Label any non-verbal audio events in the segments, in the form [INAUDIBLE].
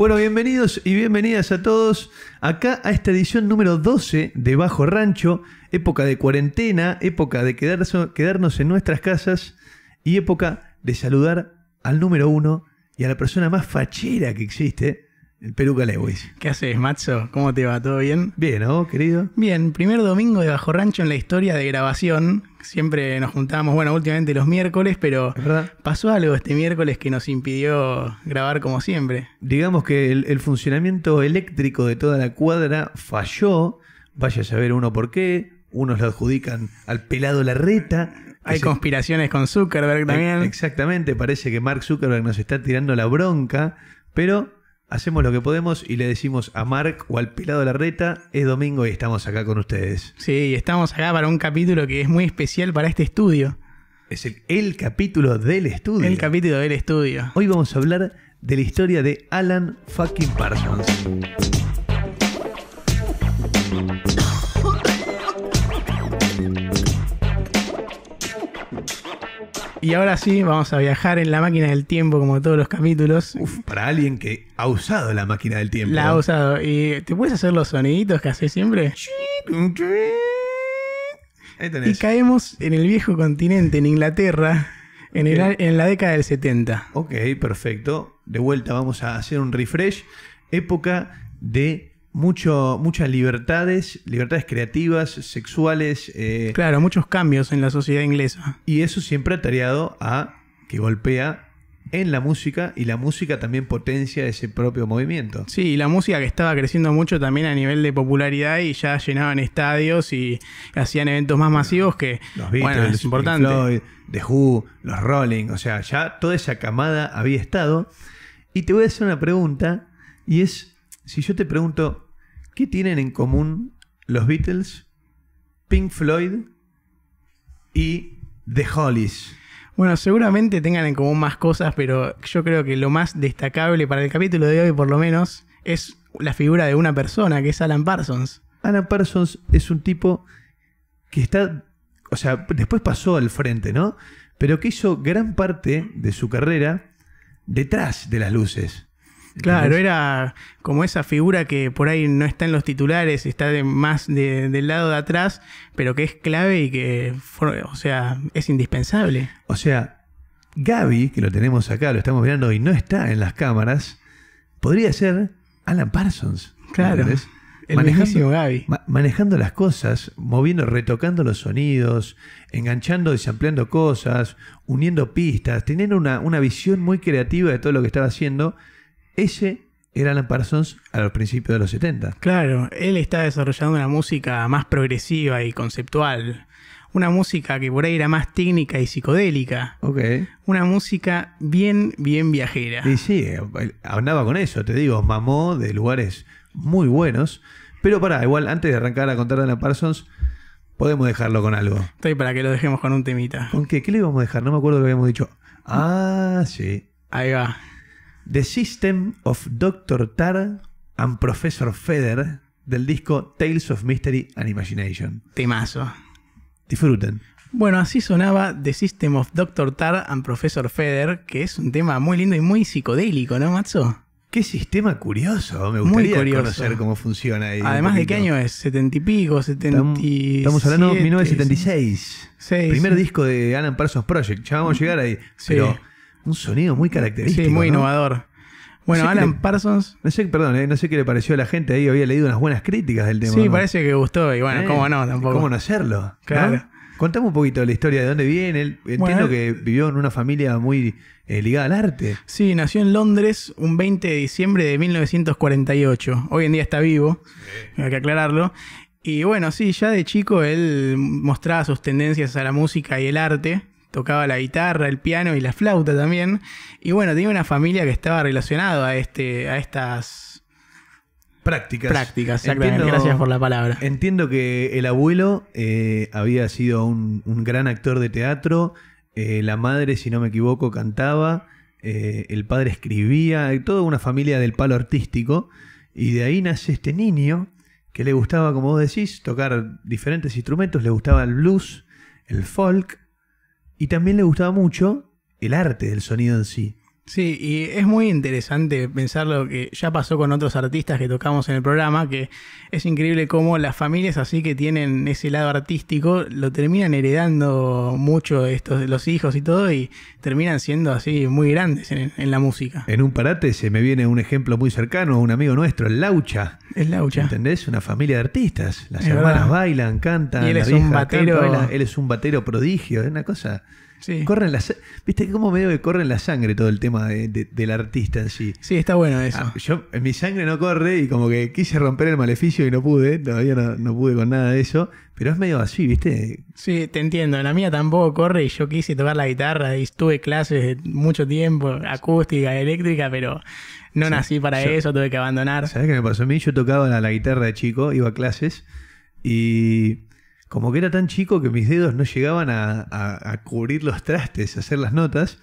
Bueno, bienvenidos y bienvenidas a todos acá a esta edición número 12 de Bajo Rancho, época de cuarentena, época de quedarnos en nuestras casas y época de saludar al número uno y a la persona más fachera que existe, el Peruca Lewis. ¿Qué haces, Macho? ¿Cómo te va? ¿Todo bien? Bien, ¿no, querido? Bien, primer domingo de Bajo Rancho en la historia de grabación. Siempre nos juntábamos, bueno, últimamente los miércoles, pero pasó algo este miércoles que nos impidió grabar como siempre. Digamos que el, funcionamiento eléctrico de toda la cuadra falló. Vaya a saber uno por qué. Unos lo adjudican al pelado Larreta. hay conspiraciones con Zuckerberg también. Exactamente, parece que Mark Zuckerberg nos está tirando la bronca, pero Hacemos lo que podemos y le decimos a Mark o al Pilado de la reta, es domingo y estamos acá con ustedes. Sí, estamos acá para un capítulo que es muy especial para este estudio. Es el, el capítulo del estudio. El capítulo del estudio. Hoy vamos a hablar de la historia de Alan fucking Parsons. Y ahora sí, vamos a viajar en la máquina del tiempo, como todos los capítulos. Uf, para alguien que ha usado la máquina del tiempo. La ha usado. ¿Y te puedes hacer los soniditos que haces siempre? Y caemos en el viejo continente, en Inglaterra, en, en la década del 70. Ok, perfecto. De vuelta vamos a hacer un refresh. Época de muchas libertades, libertades creativas, sexuales. Eh, claro, muchos cambios en la sociedad inglesa. Y eso siempre ha tareado a que golpea en la música y la música también potencia ese propio movimiento. Sí, y la música que estaba creciendo mucho también a nivel de popularidad y ya llenaban estadios y hacían eventos más masivos que los Beatles, bueno, Floyd, The Who, los Rolling, o sea, ya toda esa camada había estado. Y te voy a hacer una pregunta y es si yo te pregunto, ¿qué tienen en común los Beatles, Pink Floyd y The Hollies? Bueno, seguramente tengan en común más cosas, pero yo creo que lo más destacable para el capítulo de hoy, por lo menos, es la figura de una persona, que es Alan Parsons. Alan Parsons es un tipo que está, o sea, después pasó al frente, ¿no? Pero que hizo gran parte de su carrera detrás de las luces. Claro, era como esa figura que por ahí no está en los titulares, está más del lado de atrás, pero que es clave y que, o sea, es indispensable. O sea, Gaby, que lo tenemos acá, lo estamos mirando y no está en las cámaras, podría ser Alan Parsons. Claro. el manejando, Gaby. manejando las cosas, moviendo, retocando los sonidos, enganchando, desampleando cosas, uniendo pistas, teniendo una visión muy creativa de todo lo que estaba haciendo ese era Alan Parsons a los principios de los 70. Claro, él estaba desarrollando una música más progresiva y conceptual. Una música que por ahí era más técnica y psicodélica. Ok. Una música bien, bien viajera. Y sí, andaba con eso, te digo, mamó de lugares muy buenos. Pero pará, igual antes de arrancar a contar de Alan Parsons, podemos dejarlo con algo. Estoy para que lo dejemos con un temita. ¿Con qué? ¿Qué le íbamos a dejar? No me acuerdo que habíamos dicho. Ah, sí. Ahí va. The System of Dr. Tarr and Professor Feder del disco Tales of Mystery and Imagination. Temazo. Disfruten. Bueno, así sonaba The System of Dr. Tar and Professor Feder, que es un tema muy lindo y muy psicodélico, ¿no, Matzo? Qué sistema curioso, me gustaría conocer cómo funciona. Ahí Además, ¿de qué año es? ¿70 y pico? ¿70 Estamos hablando de 1976. Sí, primer disco de Alan Parsons Project, ya vamos a llegar ahí. Pero un sonido muy característico. Sí, muy innovador. Bueno, Alan Parsons. No sé, perdón, eh, no sé qué le pareció a la gente ahí. Había leído unas buenas críticas del tema. Sí, parece que gustó. Y bueno, eh, cómo no, ¿Cómo no hacerlo? Claro. Contame un poquito la historia de dónde viene. entiendo que vivió en una familia muy eh, ligada al arte. Sí, nació en Londres un 20 de diciembre de 1948. Hoy en día está vivo, hay que aclararlo. Y bueno, sí, ya de chico él mostraba sus tendencias a la música y el arte tocaba la guitarra, el piano y la flauta también. Y bueno, tenía una familia que estaba relacionada a, este, a estas prácticas. Prácticas, Gracias por la palabra. Entiendo que el abuelo eh, había sido un, gran actor de teatro, eh, la madre, si no me equivoco, cantaba, eh, el padre escribía, toda una familia del palo artístico. Y de ahí nace este niño que le gustaba, como vos decís, tocar diferentes instrumentos, le gustaba el blues, el folk, y también le gustaba mucho el arte del sonido en sí. Sí, y es muy interesante pensar lo que ya pasó con otros artistas que tocamos en el programa, que es increíble cómo las familias así que tienen ese lado artístico lo terminan heredando mucho estos, los hijos y todo, y terminan siendo así muy grandes en, la música. En un parate se me viene un ejemplo muy cercano, un amigo nuestro, el Laucha. El Laucha. ¿Entendés? Una familia de artistas. Las hermanas bailan, cantan. él es un batero. él es un batero prodigio, es una cosa Corren la, ¿Viste cómo medio que corre la sangre todo el tema del artista en sí? Sí, está bueno ah, eso. mi sangre no corre y como que quise romper el maleficio y no pude, todavía no, pude con nada de eso, pero es medio así, ¿viste? Sí, te entiendo. La mía tampoco corre y yo quise tocar la guitarra y tuve clases de mucho tiempo, acústica, eléctrica, pero no nací para eso, tuve que abandonar. ¿Sabes qué me pasó? A mí yo tocaba la guitarra de chico, iba a clases y como que era tan chico que mis dedos no llegaban a, cubrir los trastes, a hacer las notas,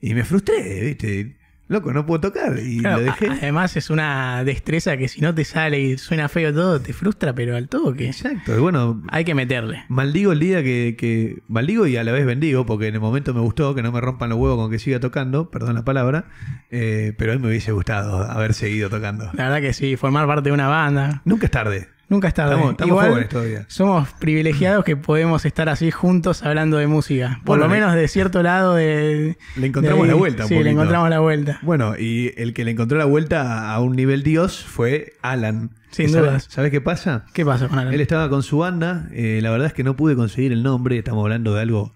y me frustré, ¿viste? Loco, no puedo tocar y lo dejé. Además es una destreza que si no te sale y suena feo todo, te frustra, pero al todo toque. Exacto, bueno. Hay que meterle. Maldigo el día que, que, Maldigo y a la vez bendigo, porque en el momento me gustó que no me rompan los huevos con que siga tocando, perdón la palabra, eh, Pero pero mí me hubiese gustado haber seguido tocando. La verdad que sí, formar parte de una banda. Nunca es tarde. Nunca es tarde. Igual, Somos privilegiados que podemos estar así juntos hablando de música. Por lo menos de cierto lado de. Le encontramos la vuelta. sí, le encontramos la vuelta. Bueno, y el que le encontró la vuelta a un nivel Dios fue Alan. Sin Sabes, qué pasa? ¿Qué pasa con Alan? Él estaba con su banda. Eh, la verdad es que no pude conseguir el nombre. Estamos hablando de algo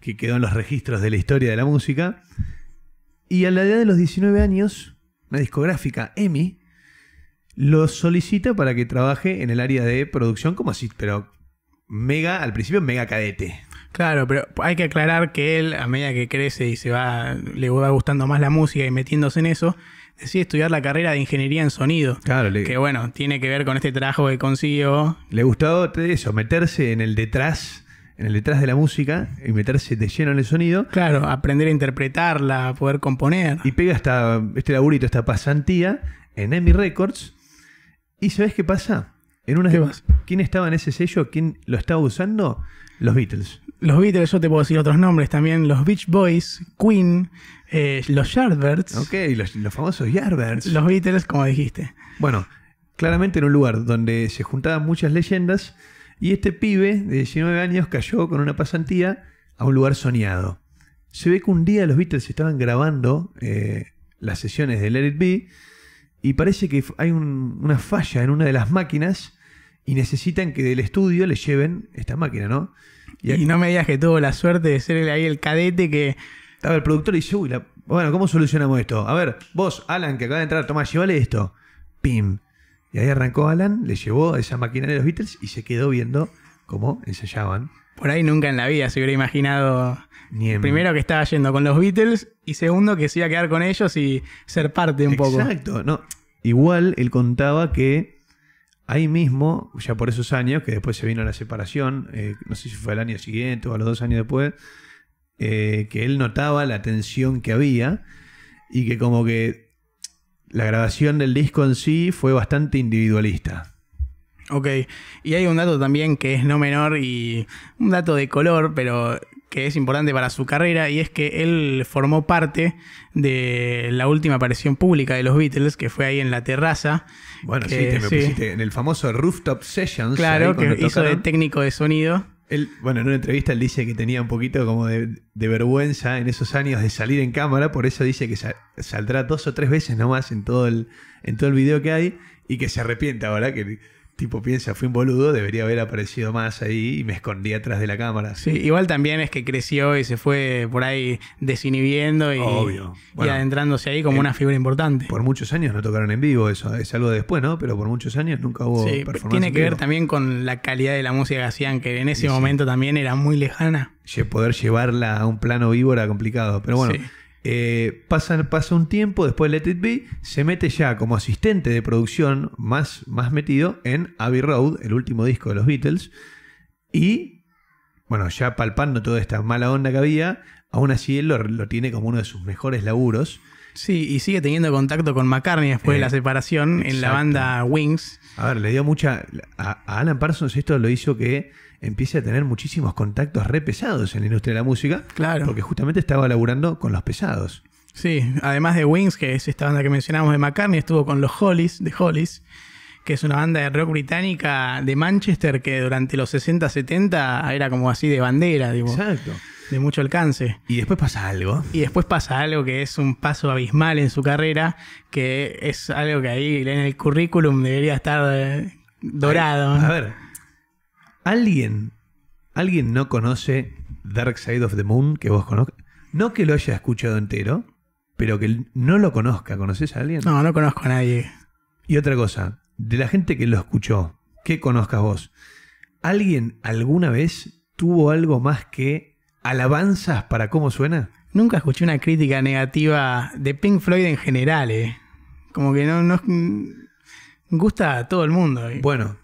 que quedó en los registros de la historia de la música. Y a la edad de los 19 años, una discográfica, EMI, lo solicita para que trabaje en el área de producción como así, pero mega, al principio mega cadete. Claro, pero hay que aclarar que él, a medida que crece y se va, le va gustando más la música y metiéndose en eso, decide estudiar la carrera de ingeniería en sonido. Claro, que bueno, tiene que ver con este trabajo que consiguió. Le gustó eso, meterse en el detrás, en el detrás de la música y meterse de lleno en el sonido. Claro, aprender a interpretarla, poder componer. Y pega hasta este laburito, esta pasantía en EMI Records, ¿Y sabes qué pasa? En una, ¿Quién estaba en ese sello? ¿Quién lo estaba usando? Los Beatles. Los Beatles, yo te puedo decir otros nombres también. Los Beach Boys, Queen, eh, los Yardbirds. Ok, los, famosos Yardbirds. Los Beatles, como dijiste. Bueno, claramente en un lugar donde se juntaban muchas leyendas y este pibe de 19 años cayó con una pasantía a un lugar soñado. Se ve que un día los Beatles estaban grabando eh, las sesiones de Let It Be y parece que hay una falla en una de las máquinas y necesitan que del estudio le lleven esta máquina, ¿no? Y, no me digas que tuvo la suerte de ser ahí el cadete que... Estaba el productor y dice, uy, bueno, ¿cómo solucionamos esto? A ver, vos, Alan, que acaba de entrar, tomá, llévale esto. Pim. Y ahí arrancó Alan, le llevó esa máquina de los Beatles y se quedó viendo cómo ensayaban. Por ahí nunca en la vida se hubiera imaginado Primero que estaba yendo con los Beatles y segundo que se iba a quedar con ellos y ser parte un poco. Exacto, no. Igual él contaba que ahí mismo, ya por esos años, que después se vino la separación, eh, no sé si fue al año siguiente o a los dos años después, eh, que él notaba la tensión que había y que como que la grabación del disco en sí fue bastante individualista. Ok, y hay un dato también que es no menor y un dato de color, pero que es importante para su carrera y es que él formó parte de la última aparición pública de los Beatles, que fue ahí en la terraza. Bueno, sí, te pusiste en el famoso Rooftop Sessions. Claro, que hizo de técnico de sonido. Él, bueno, en una entrevista él dice que tenía un poquito como de, vergüenza en esos años de salir en cámara, por eso dice que saldrá dos o tres veces nomás en todo el, en todo el video que hay y que se arrepienta ahora, que tipo piensa, fui un boludo, debería haber aparecido más ahí y me escondí atrás de la cámara. Sí, igual también es que creció y se fue por ahí desinhibiendo y, adentrándose ahí como una figura importante. Por muchos años no tocaron en vivo eso, es algo de después, ¿no? Pero por muchos años nunca hubo sí, Tiene que ver también con la calidad de la música que hacían, que en ese momento también era muy lejana. Poder llevarla a un plano vivo era complicado, pero bueno. Eh, pasa, un tiempo, después Let It Be, se mete ya como asistente de producción, más, más metido, en Abbey Road, el último disco de los Beatles. Y, bueno, ya palpando toda esta mala onda que había, aún así él lo, tiene como uno de sus mejores laburos. Sí, y sigue teniendo contacto con McCartney después de la eh, separación en la banda Wings. A ver, le dio mucha. a Alan Parsons esto lo hizo que empiece a tener muchísimos contactos re pesados en la industria de la música. Claro. Porque justamente estaba laburando con los pesados. Sí, además de Wings, que es esta banda que mencionamos de McCartney, estuvo con los Hollies, de Hollies, que es una banda de rock británica de Manchester que durante los 60-70 era como así de bandera, digo. Exacto. De mucho alcance. Y después pasa algo. Y después pasa algo que es un paso abismal en su carrera, que es algo que ahí en el currículum debería estar eh, dorado. a ver ¿Alguien, alguien no conoce Dark Side of the Moon que vos conozcas? No que lo haya escuchado entero, pero que no lo conozca. ¿Conoces a alguien? No, no conozco a nadie. Y otra cosa, de la gente que lo escuchó, ¿qué conozcas vos? ¿Alguien alguna vez tuvo algo más que alabanzas para cómo suena? Nunca escuché una crítica negativa de Pink Floyd en general, eh. Como que no, nos mm, gusta a todo el mundo. Eh. Bueno,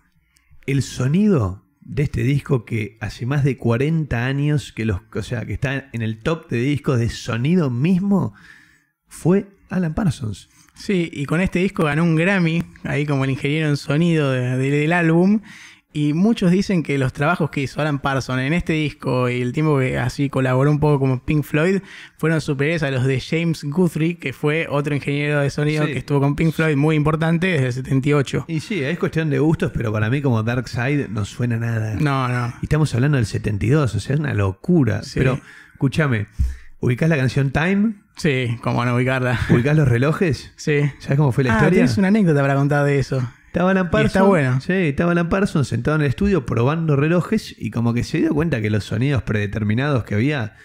el sonido de este disco que hace más de 40 años que los, o sea, que está en el top de discos de sonido mismo fue Alan Parsons. Sí, y con este disco ganó un Grammy, ahí como el ingeniero en sonido del álbum, y muchos dicen que los trabajos que hizo Alan Parsons en este disco y el tiempo que así colaboró un poco como Pink Floyd fueron superiores a los de James Guthrie, que fue otro ingeniero de sonido que estuvo con Pink Floyd muy importante desde el 78. Y sí, es cuestión de gustos, pero para mí como Dark Side no suena nada. No, no. Y estamos hablando del 72, o sea, es una locura. Pero escúchame, ¿ubicás la canción Time? Sí, cómo no ubicarla. ¿Ubicás los relojes? Sí. ¿Sabes cómo fue la ah, historia? Tienes una anécdota para contar de eso. Estaba Alan estaba sentado en el estudio probando relojes y como que se dio cuenta que los sonidos predeterminados que había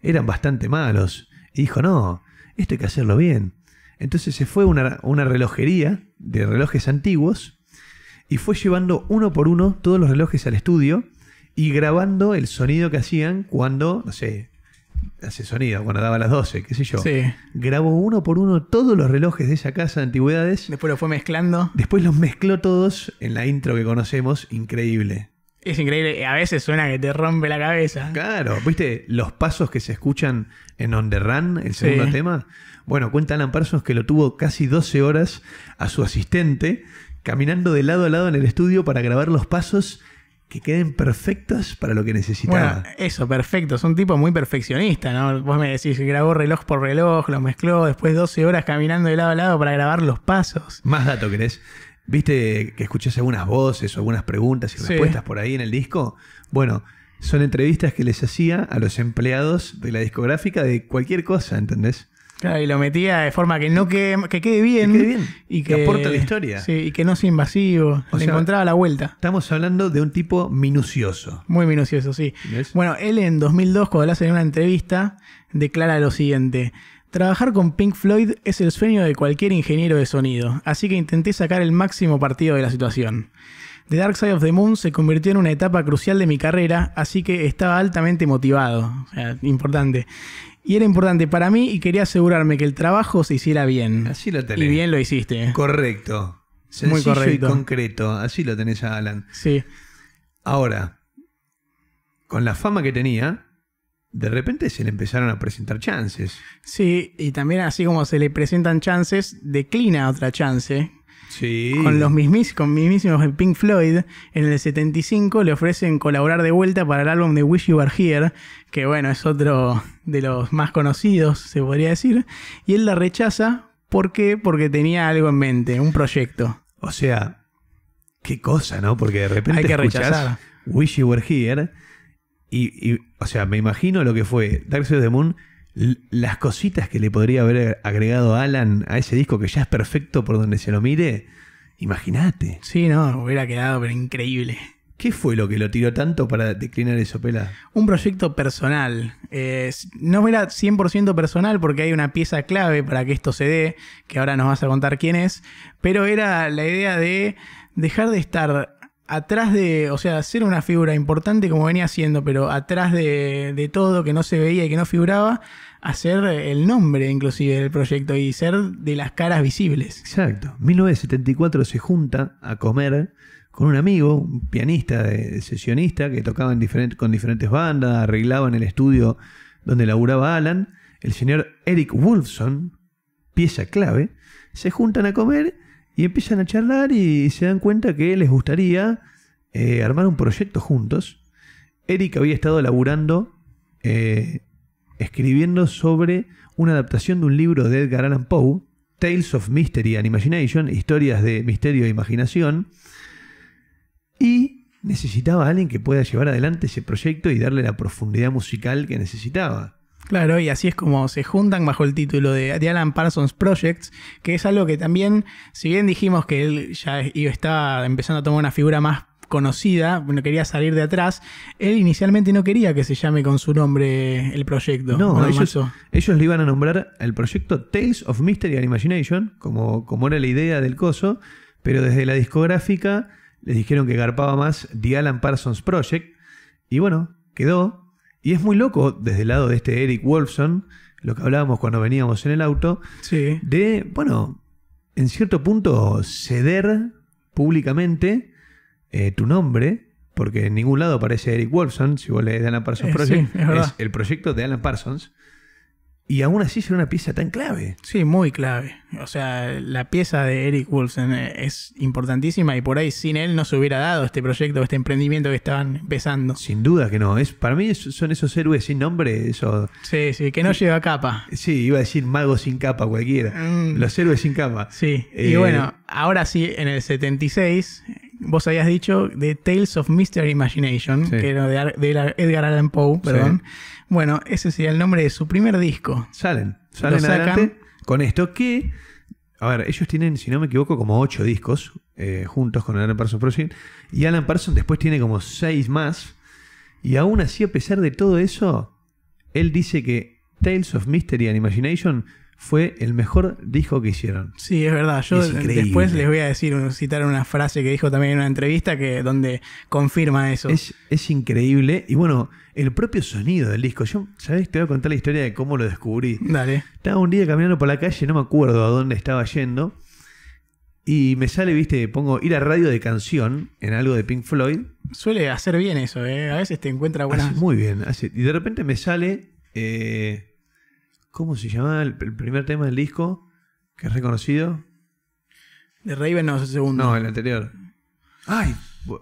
eran bastante malos. Y dijo, no, esto hay que hacerlo bien. Entonces se fue a una, una relojería de relojes antiguos y fue llevando uno por uno todos los relojes al estudio y grabando el sonido que hacían cuando, no sé, hace sonido cuando daba las 12, qué sé yo. Sí. Grabó uno por uno todos los relojes de esa casa de antigüedades. Después lo fue mezclando. Después los mezcló todos en la intro que conocemos, increíble. Es increíble, a veces suena que te rompe la cabeza. Claro, ¿viste los pasos que se escuchan en On The Run, el segundo tema? Bueno, cuenta Alan Parsons que lo tuvo casi 12 horas a su asistente, caminando de lado a lado en el estudio para grabar los pasos que queden perfectos para lo que necesitaba. Bueno, eso, perfecto. Es un tipo muy perfeccionista, ¿no? Vos me decís, que grabó reloj por reloj, lo mezcló, después 12 horas caminando de lado a lado para grabar los pasos. Más dato querés. ¿Viste que escuchás algunas voces o algunas preguntas y respuestas por ahí en el disco? Bueno, son entrevistas que les hacía a los empleados de la discográfica de cualquier cosa, ¿entendés? Claro, y lo metía de forma que no quede, que bien. Y que, aporte la historia. y que no sea invasivo. O encontraba la vuelta. Estamos hablando de un tipo minucioso. Muy minucioso, sí. Bueno, él en 2002, cuando hace en una entrevista, declara lo siguiente. Trabajar con Pink Floyd es el sueño de cualquier ingeniero de sonido, así que intenté sacar el máximo partido de la situación. The Dark Side of the Moon se convirtió en una etapa crucial de mi carrera, así que estaba altamente motivado. O sea, importante. Y era importante para mí y quería asegurarme que el trabajo se hiciera bien. Así lo tenés. Y bien lo hiciste. Correcto. Muy correcto. y concreto. Así lo tenés a Alan. Sí. Ahora, con la fama que tenía, de repente se le empezaron a presentar chances. Sí, y también así como se le presentan chances, declina otra chance con los con mismísimos Pink Floyd, en el 75 le ofrecen colaborar de vuelta para el álbum de Wish You Were Here, que bueno, es otro de los más conocidos, se podría decir, y él la rechaza, ¿por qué? Porque tenía algo en mente, un proyecto. O sea, qué cosa, ¿no? Porque de repente Hay que rechazar. Wish You Were Here y, y, o sea, me imagino lo que fue Dark Side of the Moon las cositas que le podría haber agregado Alan a ese disco que ya es perfecto por donde se lo mire, imagínate. Sí, no, hubiera quedado increíble. ¿Qué fue lo que lo tiró tanto para declinar eso, Pela? Un proyecto personal. Eh, no era 100% personal porque hay una pieza clave para que esto se dé, que ahora nos vas a contar quién es, pero era la idea de dejar de estar atrás de, o sea, ser una figura importante como venía siendo, pero atrás de, de todo, que no se veía y que no figuraba, hacer eh, el nombre inclusive del proyecto y ser de las caras visibles. Exacto. 1974 se junta a comer con un amigo, un pianista, sesionista, que tocaba con diferentes bandas, arreglaba en el estudio donde laburaba Alan, el señor Eric Wolfson, pieza clave, se juntan a comer y empiezan a charlar y se dan cuenta que les gustaría eh, armar un proyecto juntos. Eric había estado laburando eh, escribiendo sobre una adaptación de un libro de Edgar Allan Poe, Tales of Mystery and Imagination, historias de misterio e imaginación, y necesitaba a alguien que pueda llevar adelante ese proyecto y darle la profundidad musical que necesitaba. Claro, y así es como se juntan bajo el título de, de, Alan Parsons Projects, que es algo que también, si bien dijimos que él ya estaba empezando a tomar una figura más conocida, bueno, quería salir de atrás. Él inicialmente no quería que se llame con su nombre el proyecto. No, ellos, le iban a nombrar el proyecto Tales of Mystery and Imagination, como, como era la idea del coso, pero desde la discográfica les dijeron que garpaba más The Alan Parsons Project. Y bueno, quedó. Y es muy loco desde el lado de este Eric Wolfson, lo que hablábamos cuando veníamos en el auto, sí. de, bueno, en cierto punto ceder públicamente eh, tu nombre, porque en ningún lado aparece Eric Wolfson, si vos lees de Alan Parsons eh, Project, es, el proyecto de Alan Parsons. Y aún así es una pieza tan clave. Sí, muy clave. O sea, la pieza de Eric Wilson eh, es importantísima y por ahí sin él no se hubiera dado este proyecto, este emprendimiento que estaban empezando. Sin duda que no. Es, para mí son esos héroes sin nombre, eso Sí, sí, que no lleva capa. Sí, iba a decir mago sin capa cualquiera. Mm. Los héroes sin capa. Sí. y bueno, ahora sí, en el 76, vos habías dicho de Tales of Mystery Imagination, que era de, Edgar Allan Poe, perdón. Bueno, ese sería el nombre de su primer disco. Salen, salen adelante con esto que... A ver, ellos tienen, si no me equivoco, como ocho discos eh, juntos con Alan Parsons Project. Y Alan Parsons después tiene como seis más. Y aún así, a pesar de todo eso, él dice que Tales of Mystery and Imagination fue el mejor disco que hicieron. Sí, es verdad. Yo después les voy a decir, citar una frase que dijo también en una entrevista que, donde confirma eso. Es, increíble. Y bueno, el propio sonido del disco. Yo, ¿sabes? Te voy a contar la historia de cómo lo descubrí. Dale. Estaba un día caminando por la calle, no me acuerdo a dónde estaba yendo. Y me sale, viste, pongo ir a radio de canción en algo de Pink Floyd. Suele hacer bien eso, ¿eh? A veces te encuentra buenas. muy bien. y de repente me sale. Eh, ¿Cómo se llamaba el, primer tema del disco? Que es reconocido. ¿De Raven no es el segundo? No, el anterior. ¡Ay!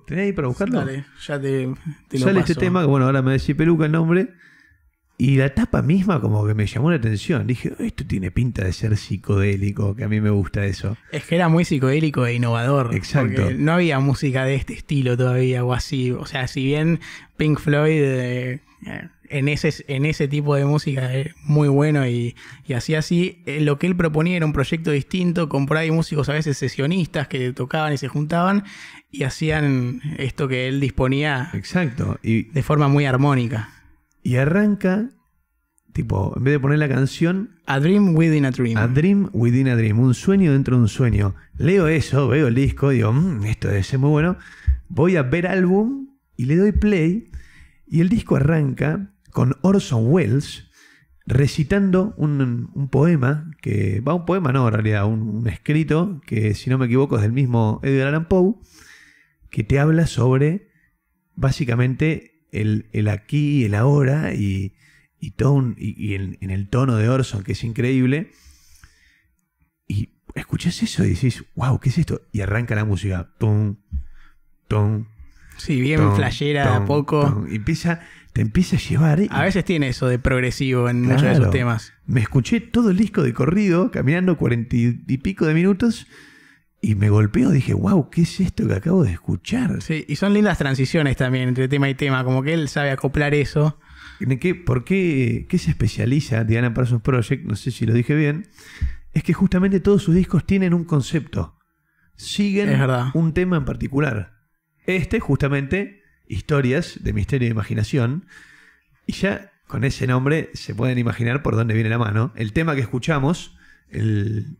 ¿Tenés ahí para buscarlo? Dale, ya te, te lo Sale este tema, bueno, ahora me decís peluca el nombre. Y la tapa misma como que me llamó la atención. Dije, esto tiene pinta de ser psicodélico, que a mí me gusta eso. Es que era muy psicodélico e innovador. Exacto. no había música de este estilo todavía o así. O sea, si bien Pink Floyd eh, eh, en, ese, en ese tipo de música es muy bueno y, y así así, eh, lo que él proponía era un proyecto distinto con por ahí músicos a veces sesionistas que tocaban y se juntaban y hacían esto que él disponía. Exacto. Y... De forma muy armónica. Y arranca, tipo, en vez de poner la canción. A Dream Within a Dream. A Dream Within a Dream. Un sueño dentro de un sueño. Leo eso, veo el disco, digo, mm, esto debe ser muy bueno. Voy a ver álbum y le doy play. Y el disco arranca con Orson Welles recitando un, poema, que va un poema, no, en realidad, un, un, escrito, que si no me equivoco es del mismo Edgar Allan Poe, que te habla sobre, básicamente, el, el aquí, el ahora y, y, y, y en, el tono de Orson, que es increíble. Y escuchas eso y decís, wow, ¿qué es esto? Y arranca la música. ton ton Sí, bien flayera flashera a poco. y empieza, te empieza a llevar. ¿eh? A veces tiene eso de progresivo en muchos de esos temas. Me escuché todo el disco de corrido, caminando cuarenta y pico de minutos y me golpeó, dije, wow, ¿qué es esto que acabo de escuchar? Sí, y son lindas transiciones también entre tema y tema, como que él sabe acoplar eso. ¿Por qué, qué se especializa Diana Parsons Project? No sé si lo dije bien. Es que justamente todos sus discos tienen un concepto. Siguen un tema en particular. Este, justamente, historias de misterio e imaginación. Y ya con ese nombre se pueden imaginar por dónde viene la mano. El tema que escuchamos, el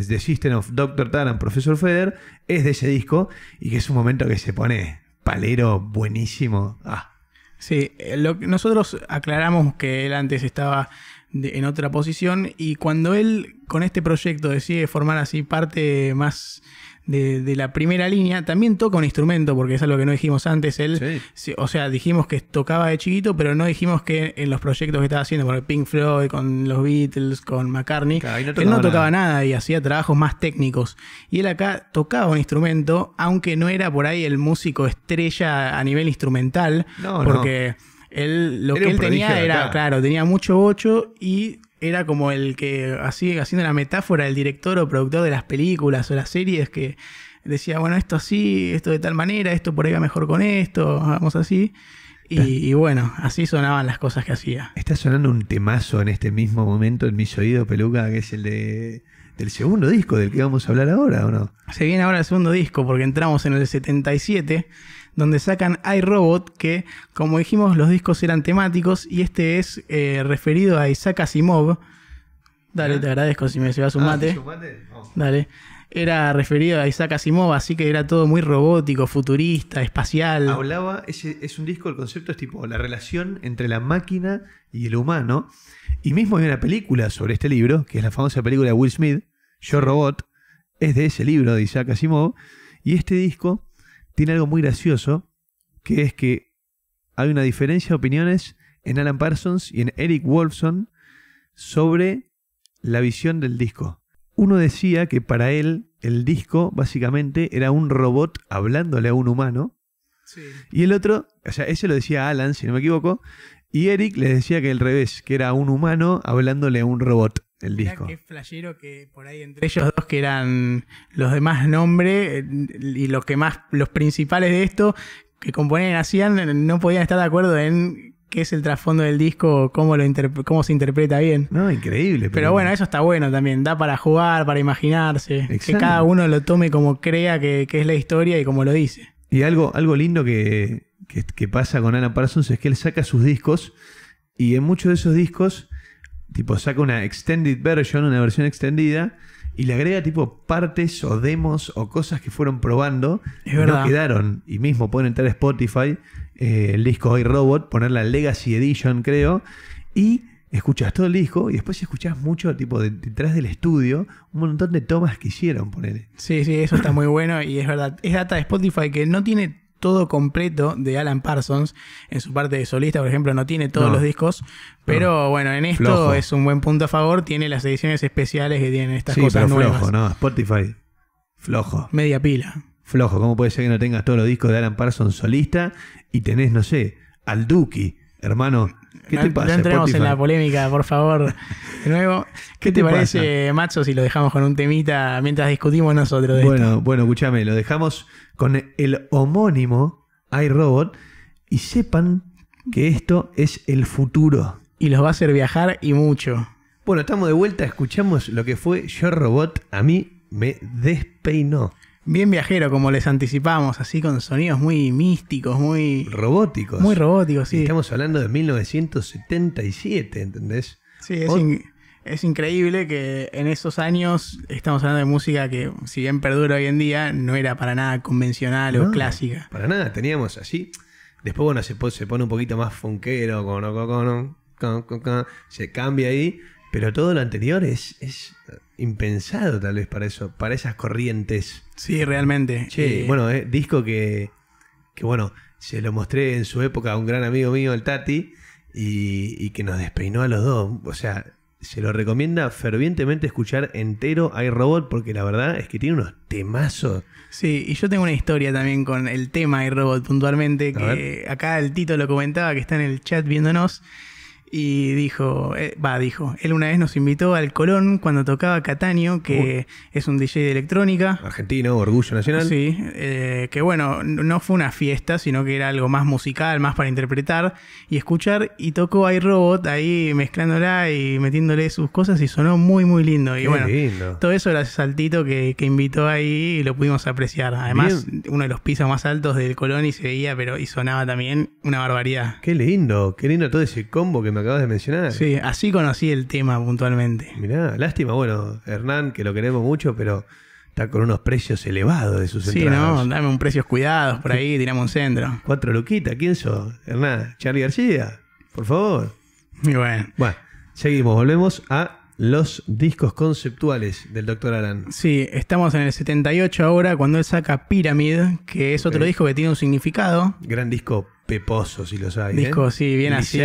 The System of Dr. Taran, Professor Feder, es de ese disco y que es un momento que se pone palero buenísimo. Ah. Sí, eh, nosotros aclaramos que él antes estaba en otra posición y cuando él con este proyecto decide formar así parte más de, la primera línea, también toca un instrumento, porque es algo que no dijimos antes. Él, o sea, dijimos que tocaba de chiquito, pero no dijimos que en los proyectos que estaba haciendo, con el Pink Floyd, con los Beatles, con McCartney, no él no tocaba nada. y hacía trabajos más técnicos. Y él acá tocaba un instrumento, aunque no era por ahí el músico estrella a nivel instrumental, porque él lo que él tenía era, claro, tenía mucho bocho y era como el que, así haciendo la metáfora, el director o productor de las películas o las series que decía, bueno, esto así, esto de tal manera, esto por ahí va mejor con esto, vamos así. Y, bueno, así sonaban las cosas que hacía. Está sonando un temazo en este mismo momento en mis oídos, Peluca, que es el de, del segundo disco del que vamos a hablar ahora, ¿o no? Se viene ahora el segundo disco porque entramos en el 77 donde sacan iRobot, que como dijimos los discos eran temáticos y este es eh, referido a Isaac Asimov. Dale, te agradezco si me llevas un ah, mate. mate? Oh. Dale. Era referido a Isaac Asimov, así que era todo muy robótico, futurista, espacial. Hablaba, es un disco, el concepto es tipo la relación entre la máquina y el humano. Y mismo hay una película sobre este libro, que es la famosa película de Will Smith, Yo Robot, es de ese libro de Isaac Asimov. Y este disco tiene algo muy gracioso, que es que hay una diferencia de opiniones en Alan Parsons y en Eric Wolfson sobre la visión del disco. Uno decía que para él el disco básicamente era un robot hablándole a un humano. Y el otro, o sea, ese lo decía Alan, si no me equivoco, y Eric le decía que al revés, que era un humano hablándole a un robot el disco. que por ahí entre ellos dos que eran los demás nombres eh, y los que más los principales de esto que componían hacían no podían estar de acuerdo en qué es el trasfondo del disco, cómo lo cómo se interpreta bien. No, increíble. Pero, bueno, eso está bueno también, da para jugar, para imaginarse, que cada uno lo tome como crea que, es la historia y como lo dice. Y algo, algo lindo que, pasa con Ana Parsons es que él saca sus discos y en muchos de esos discos Tipo, saca una extended version, una versión extendida, y le agrega tipo partes o demos o cosas que fueron probando es no quedaron. Y mismo pueden entrar a Spotify, eh, el disco Hoy Robot, poner la Legacy Edition, creo, y escuchas todo el disco y después escuchas mucho, tipo, de, detrás del estudio, un montón de tomas que hicieron, ponele. Sí, sí, eso está muy bueno y es verdad. Es data de Spotify que no tiene todo completo de Alan Parsons. En su parte de solista, por ejemplo, no tiene todos los discos. Pero bueno, en esto es un buen punto a favor. Tiene las ediciones especiales que tienen estas cosas nuevas. Flojo, no, Spotify. Flojo. Media pila. Flojo. ¿Cómo puede ser que no tengas todos los discos de Alan Parsons solista y tenés, no sé, al Duki, hermano? no, entremos en la polémica, por favor. [LAUGHS] De nuevo, ¿qué, te, parece, Macho, si lo dejamos con un temita mientras discutimos nosotros? De bueno, esto? bueno, escúchame, lo dejamos con el homónimo iRobot y sepan que esto es el futuro. Y los va a hacer viajar y mucho. Bueno, estamos de vuelta, escuchamos lo que fue Yo Robot. A mí me despeinó bien viajero, como les anticipamos, así con sonidos muy místicos, muy... Robóticos. Muy robóticos, sí. estamos hablando de 1977, ¿entendés? Sí, es, increíble que en esos años estamos hablando de música que, si bien perdura hoy en día, no era para nada convencional o clásica. Para nada, teníamos así... Después, bueno, se, pone un poquito más funquero, se cambia ahí, pero todo lo anterior es, impensado tal vez para eso, para esas corrientes. Sí, realmente. sí eh, bueno, eh, disco que, que, bueno, se lo mostré en su época a un gran amigo mío, el Tati, y, y que nos despeinó a los dos. O sea, se lo recomienda fervientemente escuchar entero iRobot porque la verdad es que tiene unos temazos. Sí, y yo tengo una historia también con el tema iRobot puntualmente, que acá el Tito lo comentaba que está en el chat viéndonos. Y dijo, eh, va, dijo, él una vez nos invitó al Colón cuando tocaba Cataño, que es un DJ de electrónica. Argentino, orgullo nacional. Sí, eh, que bueno, no fue una fiesta, sino que era algo más musical, más para interpretar y escuchar. Y tocó robot ahí mezclándola y metiéndole sus cosas y sonó muy, muy lindo. Y bueno, todo eso gracias al Tito que, invitó ahí y lo pudimos apreciar. Además, uno de los pisos más altos del Colón y se veía, pero y sonaba también una barbaridad. Qué lindo, qué lindo todo ese combo que me acabas de mencionar. Sí, así conocí el tema puntualmente. Mirá, lástima, bueno, Hernán, que lo queremos mucho, pero está con unos precios elevados de sus entradas. Sí, no, dame un precios cuidados por ahí, tiramos un centro. Cuatro luquitas, ¿quién sos? Hernán, Charlie García, por favor. Muy bueno. Bueno, seguimos, volvemos a los discos conceptuales del Dr. Alan. Sí, estamos en el 78 ahora cuando él saca Pyramid, que es otro disco que tiene un significado. Gran disco peposo, si lo sabes. ¿eh? Disco, sí, bien así,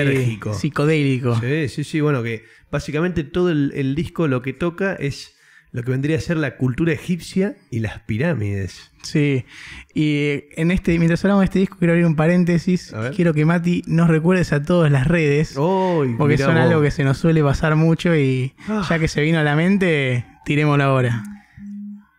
psicodélico. Sí, sí, sí, bueno, que básicamente todo el, el disco lo que toca es lo que vendría a ser la cultura egipcia y las pirámides. Sí, y en este, mientras hablamos de este disco, quiero abrir un paréntesis. Quiero que Mati nos recuerdes a todas las redes. porque son algo que se nos suele pasar mucho y ah. ya que se vino a la mente, tiremos la hora.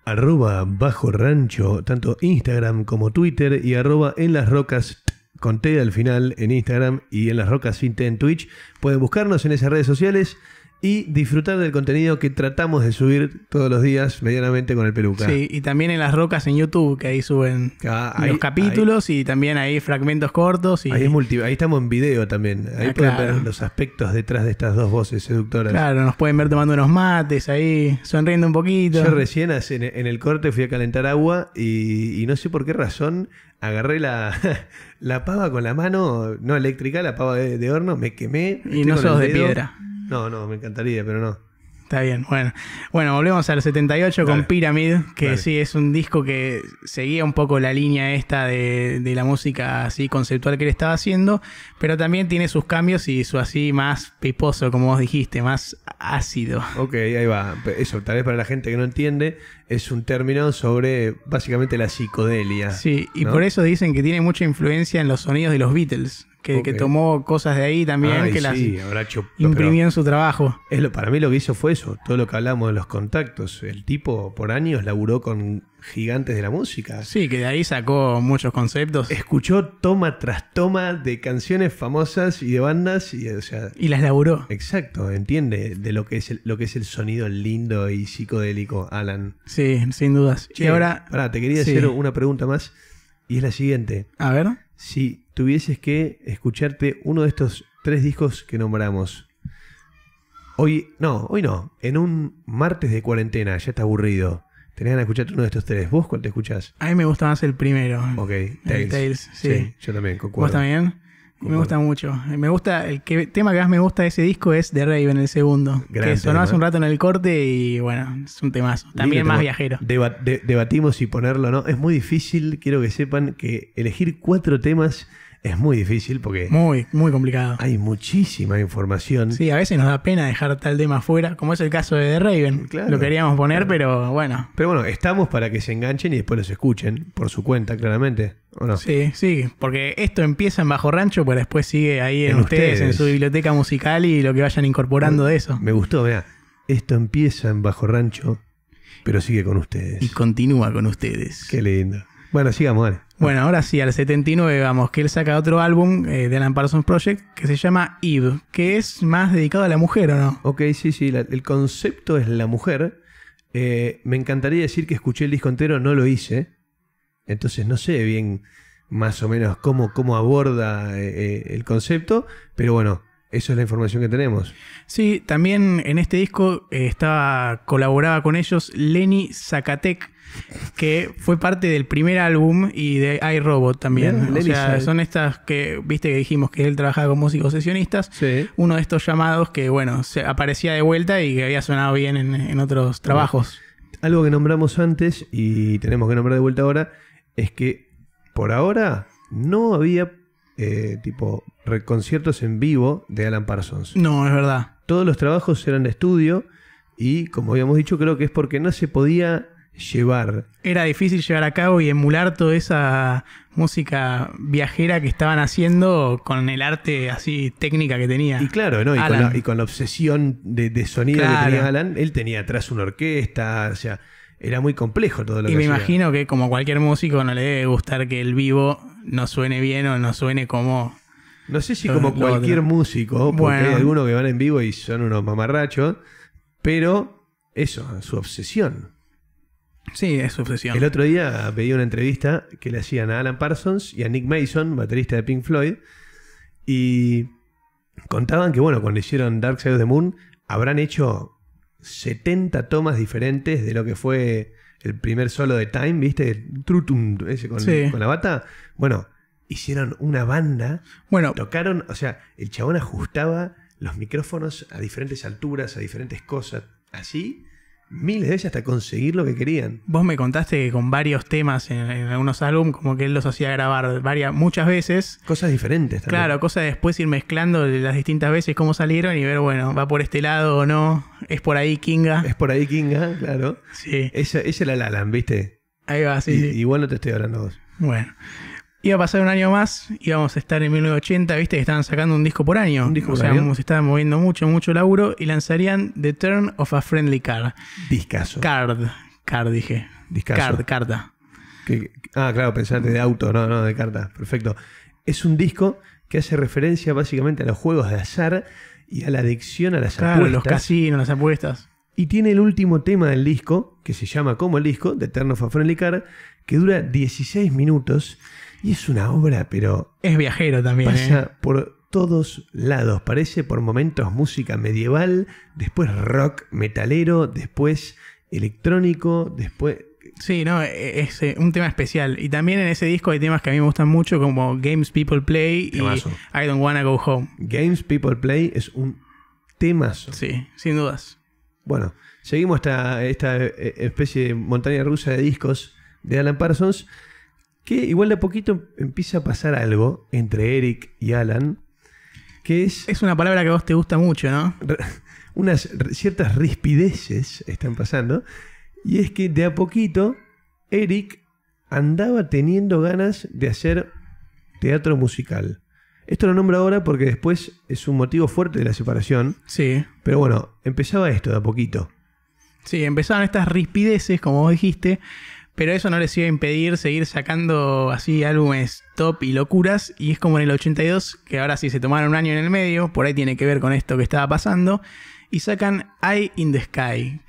Arroba Bajo Rancho, tanto Instagram como Twitter, y arroba en las rocas conté al final en Instagram y en las rocas sin en Twitch. Pueden buscarnos en esas redes sociales y disfrutar del contenido que tratamos de subir todos los días medianamente con el peluca. Sí, y también en las rocas en YouTube, que ahí suben ah, los capítulos y también ahí fragmentos cortos. Y... Ahí, estamos en video también. Ahí ah, pueden ver los aspectos detrás de estas dos voces seductoras. Claro, nos pueden ver tomando unos mates ahí, sonriendo un poquito. Yo recién en el corte fui a calentar agua y, no sé por qué razón agarré la, [LAUGHS] la pava con la mano, no eléctrica, la pava de, de horno, me quemé. Y no sos de piedra. No, no, me encantaría, pero no. Está bien, bueno. Bueno, volvemos al 78 con Pyramid, que sí es un disco que seguía un poco la línea esta de, la música así conceptual que él estaba haciendo, pero también tiene sus cambios y su así más piposo, como vos dijiste, más ácido. Ok, ahí va. Eso, tal vez para la gente que no entiende, es un término sobre básicamente la psicodelia. Sí, y por eso dicen que tiene mucha influencia en los sonidos de los Beatles que, tomó cosas de ahí también, que las imprimió en su trabajo. Es para mí lo que hizo fue eso, todo lo que hablamos de los contactos. El tipo por años laburó con gigantes de la música. Sí, que de ahí sacó muchos conceptos. Escuchó toma tras toma de canciones famosas y de bandas y, las laburó. Exacto, entiende de lo que es el, lo que es el sonido lindo y psicodélico, Alan. Sí, sin dudas. y ahora... te quería hacer una pregunta más y es la siguiente. A ver. Sí tuvieses que escucharte uno de estos tres discos que nombramos. Hoy, no, hoy no. En un martes de cuarentena, ya está aburrido. Tenían que escucharte uno de estos tres. ¿Vos cuál te escuchás? A mí me gusta más el primero. Ok, Tales. sí. yo también, concuerdo. ¿Vos también? Me gusta mucho. Me gusta, el que, tema que más me gusta de ese disco es The Raven, el segundo. que sonó hace un rato en el corte y bueno, es un temazo. También más viajero. debatimos y ponerlo no. Es muy difícil, quiero que sepan, que elegir cuatro temas es muy difícil porque. Muy, muy complicado. Hay muchísima información. Sí, a veces nos da pena dejar tal tema fuera, como es el caso de The Raven. Lo queríamos poner, pero bueno. Pero bueno, estamos para que se enganchen y después los escuchen, por su cuenta, claramente. ¿O no? Sí, sí, porque esto empieza en Bajo Rancho, pero después sigue ahí en, ustedes, en su biblioteca musical y lo que vayan incorporando de eso. Me gustó, vea. Esto empieza en Bajo Rancho, pero sigue con ustedes. Y continúa con ustedes. Qué lindo. Bueno, sigamos, dale. Bueno, ahora sí, al 79 vamos, que él saca otro álbum eh, de Alan Parsons Project que se llama Eve, que es más dedicado a la mujer, ¿o no? Ok, sí, sí, el concepto es la mujer. Eh, me encantaría decir que escuché el disco entero, no lo hice. Entonces no sé bien más o menos cómo, cómo aborda eh, el concepto, pero bueno, eso es la información que tenemos. Sí, también en este disco estaba, colaboraba con ellos Lenny Zacatec que fue parte del primer álbum y de iRobot también. o sea, son estas que, viste que dijimos que él trabajaba con músicos sesionistas. Uno de estos llamados que, bueno, se aparecía de vuelta y que había sonado bien en, otros trabajos. algo que nombramos antes y tenemos que nombrar de vuelta ahora es que por ahora no había eh, tipo conciertos en vivo de Alan Parsons. No, es verdad. Todos los trabajos eran de estudio y como habíamos dicho creo que es porque no se podía llevar. Era difícil llevar a cabo y emular toda esa música viajera que estaban haciendo con el arte así técnica que tenía. Y claro, ¿no? Y, con la, obsesión de, sonido que tenía Alan, él tenía atrás una orquesta, o sea, era muy complejo todo lo que que Y me imagino que como cualquier músico no le debe gustar que el vivo no suene bien o no suene como... No sé si como cualquier músico, porque hay algunos que van en vivo y son unos mamarrachos, pero eso, su obsesión. Sí, es su El otro día pedí una entrevista que le hacían a Alan Parsons y a Nick Mason, baterista de Pink Floyd, y contaban que, bueno, cuando hicieron Dark Side of the Moon, habrán hecho 70 tomas diferentes de lo que fue el primer solo de Time, ¿viste? Trutum, ese con, con la bata. Bueno, hicieron una banda. Bueno. Tocaron, o sea, el chabón ajustaba los micrófonos a diferentes alturas, a diferentes cosas, así miles de veces hasta conseguir lo que querían. Vos me contaste que con varios temas en, algunos álbumes, como que él los hacía grabar varias, muchas veces. Cosas diferentes también. Claro, cosas después ir mezclando las distintas veces, cómo salieron y ver, bueno, va por este lado o no, es por ahí Kinga. Es por ahí Kinga, claro. Sí. Ella, ella la Lalan, ¿viste? Ahí va, sí. Igual no te estoy hablando vos. Bueno. Iba a pasar un año más, íbamos a estar en 1980, viste que estaban sacando un disco por año. disco o sea, se estaba moviendo mucho, mucho laburo y lanzarían The Turn of a Friendly Car. Discaso. Card. Card, dije. Discaso. Card, carta. ah, claro, pensaste de auto, no, no, de carta. Perfecto. Es un disco que hace referencia básicamente a los juegos de azar y a la adicción a las claro, los casinos, las apuestas. Y tiene el último tema del disco, que se llama como el disco, The Turn of a Friendly Car, que dura 16 minutos y es una obra, pero. Es viajero también. Pasa ¿eh? por todos lados. Parece por momentos música medieval, después rock metalero, después electrónico, después. Sí, no, e-, es eh, un tema especial. Y también en ese disco hay temas que a mí me gustan mucho, como Games People Play y I Don't Wanna Go Home. Games People Play es un tema. Sí, sin dudas. Bueno, seguimos esta, esta eh, especie de montaña rusa de discos de Alan Parsons que igual de a poquito em, empieza a pasar algo entre Eric y Alan, que es... Es una palabra que a vos te gusta mucho, ¿no? unas ciertas rispideces están pasando, y es que de a poquito Eric andaba teniendo ganas de hacer teatro musical. Esto lo nombro ahora porque después es un motivo fuerte de la separación. Sí. Pero bueno, empezaba esto de a poquito. Sí, empezaban estas rispideces, como vos dijiste, pero eso no les iba a impedir seguir sacando así álbumes top y locuras. Y es como en el 82, que ahora sí se tomaron un año en el medio, por ahí tiene que ver con esto que estaba pasando. Y sacan Eye in the Sky.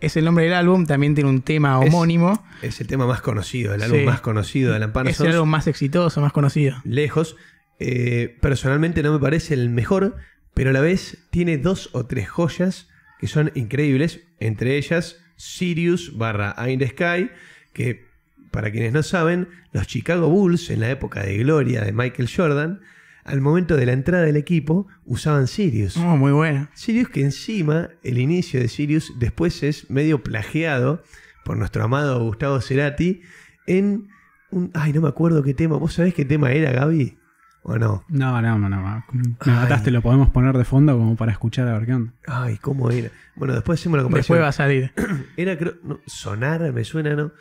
Es el nombre del álbum, también tiene un tema homónimo. Es, el tema más conocido, el álbum más conocido de la Es el álbum más exitoso, más conocido. Lejos. Eh, personalmente no me parece el mejor, pero a la vez tiene dos o tres joyas que son increíbles. Entre ellas, Sirius barra In the Sky que para quienes no saben, los Chicago Bulls, en la época de gloria de Michael Jordan, al momento de la entrada del equipo, usaban Sirius. Oh, muy buena. Sirius que encima, el inicio de Sirius después es medio plagiado por nuestro amado Gustavo Cerati en un... Ay, no me acuerdo qué tema. ¿Vos sabés qué tema era, Gaby? ¿O no? No, no, no, no. Me mataste, lo podemos poner de fondo como para escuchar a ver qué onda. Ay, ¿cómo era? Bueno, después hacemos la comparación. Después va a salir. [CLEARS THROAT] Era, creo, sonar, me suena, ¿no?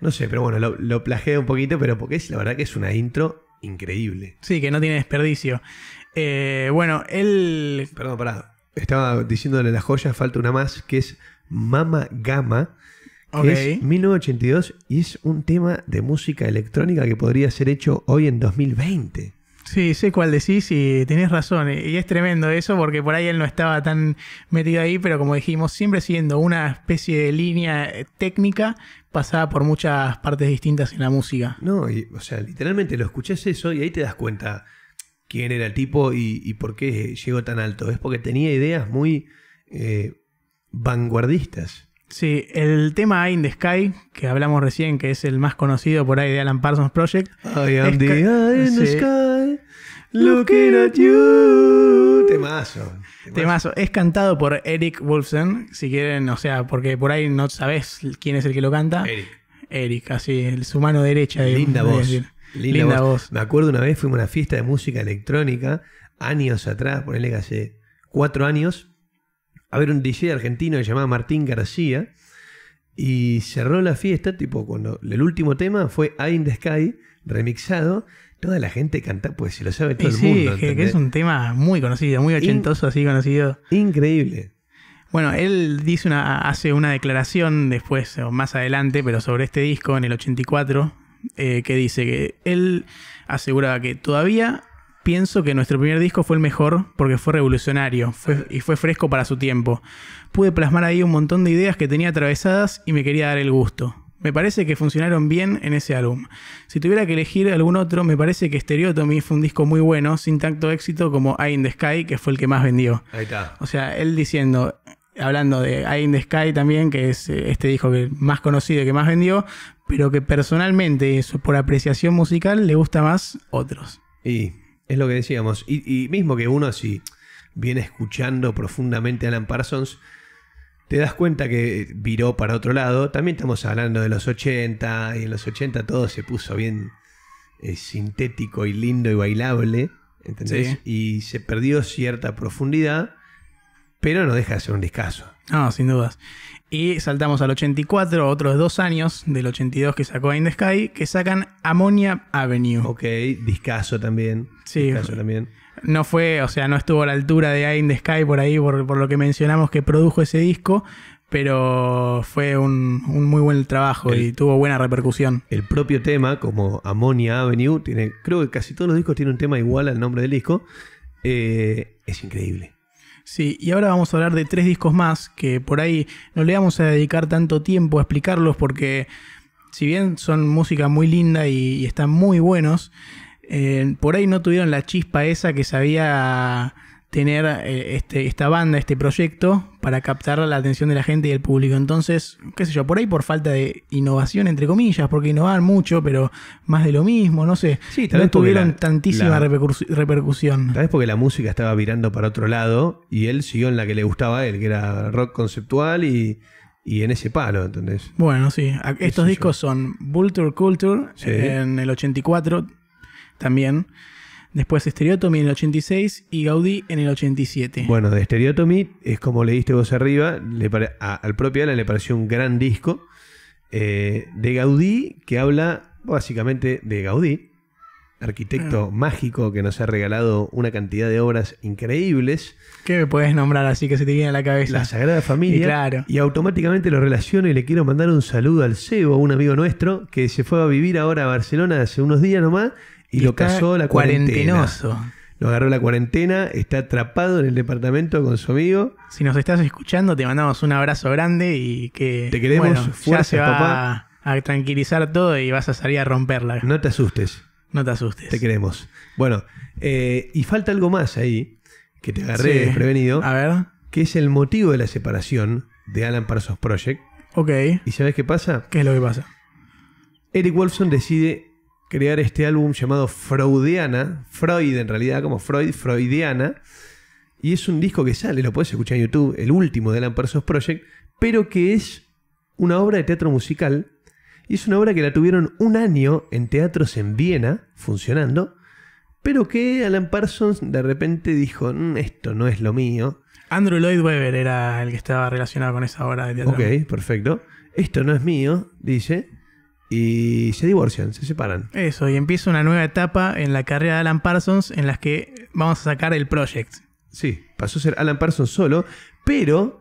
No sé, pero bueno, lo, lo un poquito, pero porque es, la verdad que es una intro increíble. Sí, que no tiene desperdicio. Eh, bueno, él. Perdón, pará. Estaba diciéndole las joyas, falta una más, que es Mama Gama. Que es 1982 y es un tema de música electrónica que podría ser hecho hoy en 2020. Sí, sé cuál decís y tenés razón. Y es tremendo eso porque por ahí él no estaba tan metido ahí, pero como dijimos, siempre siendo una especie de línea técnica, pasada por muchas partes distintas en la música. No, o sea, literalmente lo escuchás eso y ahí te das cuenta quién era el tipo y, por qué llegó tan alto. Es porque tenía ideas muy eh, vanguardistas. Sí, el tema In the Sky, que hablamos recién, que es el más conocido por ahí de Alan Parsons Project. I sky. Looking at you. Temazo, temazo. Es cantado por Eric Wolfson, si quieren, o sea, porque por ahí no sabes quién es el que lo canta. Eric. Eric, así, su mano derecha. Linda voz. Linda, voz. Me acuerdo una vez fuimos a una fiesta de música electrónica, años atrás, ponele que hace cuatro años, a ver un DJ argentino que se llamaba Martín García. Y cerró la fiesta, tipo, cuando el último tema fue Eye in the Sky, remixado, toda la gente canta, pues si lo sabe todo el mundo. Sí, que, es un tema muy conocido, muy ochentoso, así conocido. Increíble. Bueno, él dice una, hace una declaración después o más adelante, pero sobre este disco en el 84, eh, que dice que él aseguraba que todavía pienso que nuestro primer disco fue el mejor porque fue revolucionario y fue fresco para su tiempo. Pude plasmar ahí un montón de ideas que tenía atravesadas y me quería dar el gusto. Me parece que funcionaron bien en ese álbum. Si tuviera que elegir algún otro, me parece que Stereotomy fue un disco muy bueno, sin tanto éxito como Eye in the Sky, que fue el que más vendió. Ahí está. O sea, él diciendo, hablando de Eye in the Sky también, que es eh, este disco que más conocido y que más vendió, pero que personalmente, por apreciación musical, le gusta más otros. Y es lo que decíamos. Y, y mismo que uno, si viene escuchando profundamente a Alan Parsons, te das cuenta que viró para otro lado. También estamos hablando de los 80, y en los 80 todo se puso bien eh, sintético y lindo y bailable, ¿entendés? Y se perdió cierta profundidad, pero no deja de ser un discazo. No, sin dudas. Y saltamos al 84, otros dos años, del 82 que sacó In the Sky, que sacan Ammonia Avenue. Ok, discazo también. Sí. Discazo también no fue, o sea, no estuvo a la altura de Eye in the Sky por ahí, por, lo que mencionamos que produjo ese disco, pero fue un, muy buen trabajo y tuvo buena repercusión. El propio tema, como Ammonia Avenue, tiene, creo que casi todos los discos tienen un tema igual al nombre del disco, eh, es increíble. Sí, y ahora vamos a hablar de tres discos más que por ahí no le vamos a dedicar tanto tiempo a explicarlos porque si bien son música muy linda y están muy buenos, eh, por ahí no tuvieron la chispa esa que sabía tener eh, este, esta banda, este proyecto, para captar la atención de la gente y del público. Entonces, qué sé yo, por ahí por falta de innovación, entre comillas, porque innovar mucho, pero más de lo mismo, no sé. Sí, también no tuvieron tantísima repercusión. Tal vez porque la música estaba virando para otro lado y él siguió en la que le gustaba a él, que era rock conceptual y, en ese palo, entonces. Bueno, sí. Estos discos son Vulture Culture en el 84, también. Después Stereotomy en el 86 y Gaudí en el 87. Bueno, de Stereotomy es como leíste vos arriba, al propio Alan le pareció un gran disco. Eh, de Gaudí, que habla básicamente de Gaudí, arquitecto ah. mágico que nos ha regalado una cantidad de obras increíbles. ¿Qué me puedes nombrar así que se te viene a la cabeza? La Sagrada Familia. Y, y automáticamente lo relaciono y le quiero mandar un saludo al Sebo, un amigo nuestro, que se fue a vivir ahora a Barcelona hace unos días nomás y, lo casó la cuarentena. Lo agarró la cuarentena, está atrapado en el departamento con su amigo. Si nos estás escuchando, te mandamos un abrazo grande y que. Te queremos, A tranquilizar todo y vas a salir a romperla. No te asustes. No te asustes. Te queremos. Bueno, eh, y falta algo más ahí que te agarré desprevenido. A ver. Que es el motivo de la separación de Alan Parsons Project. Ok. ¿Y sabes qué pasa? ¿Qué es lo que pasa? Eric Wilson decide crear este álbum llamado Freudiana, Freud en realidad, como Freud, Freudiana. Y es un disco que sale, lo puedes escuchar en YouTube, el último de Alan Parsons Project, pero que es una obra de teatro musical. Y es una obra que la tuvieron un año en teatros en Viena, funcionando, pero que Alan Parsons de repente dijo, mm, esto no es lo mío. Andrew Lloyd Webber era el que estaba relacionado con esa obra de teatro. Ok, perfecto. Esto no es mío, dice, y se divorcian, se separan. Eso, y empieza una nueva etapa en la carrera de Alan Parsons en las que vamos a sacar el Project. Sí, pasó a ser Alan Parsons solo, pero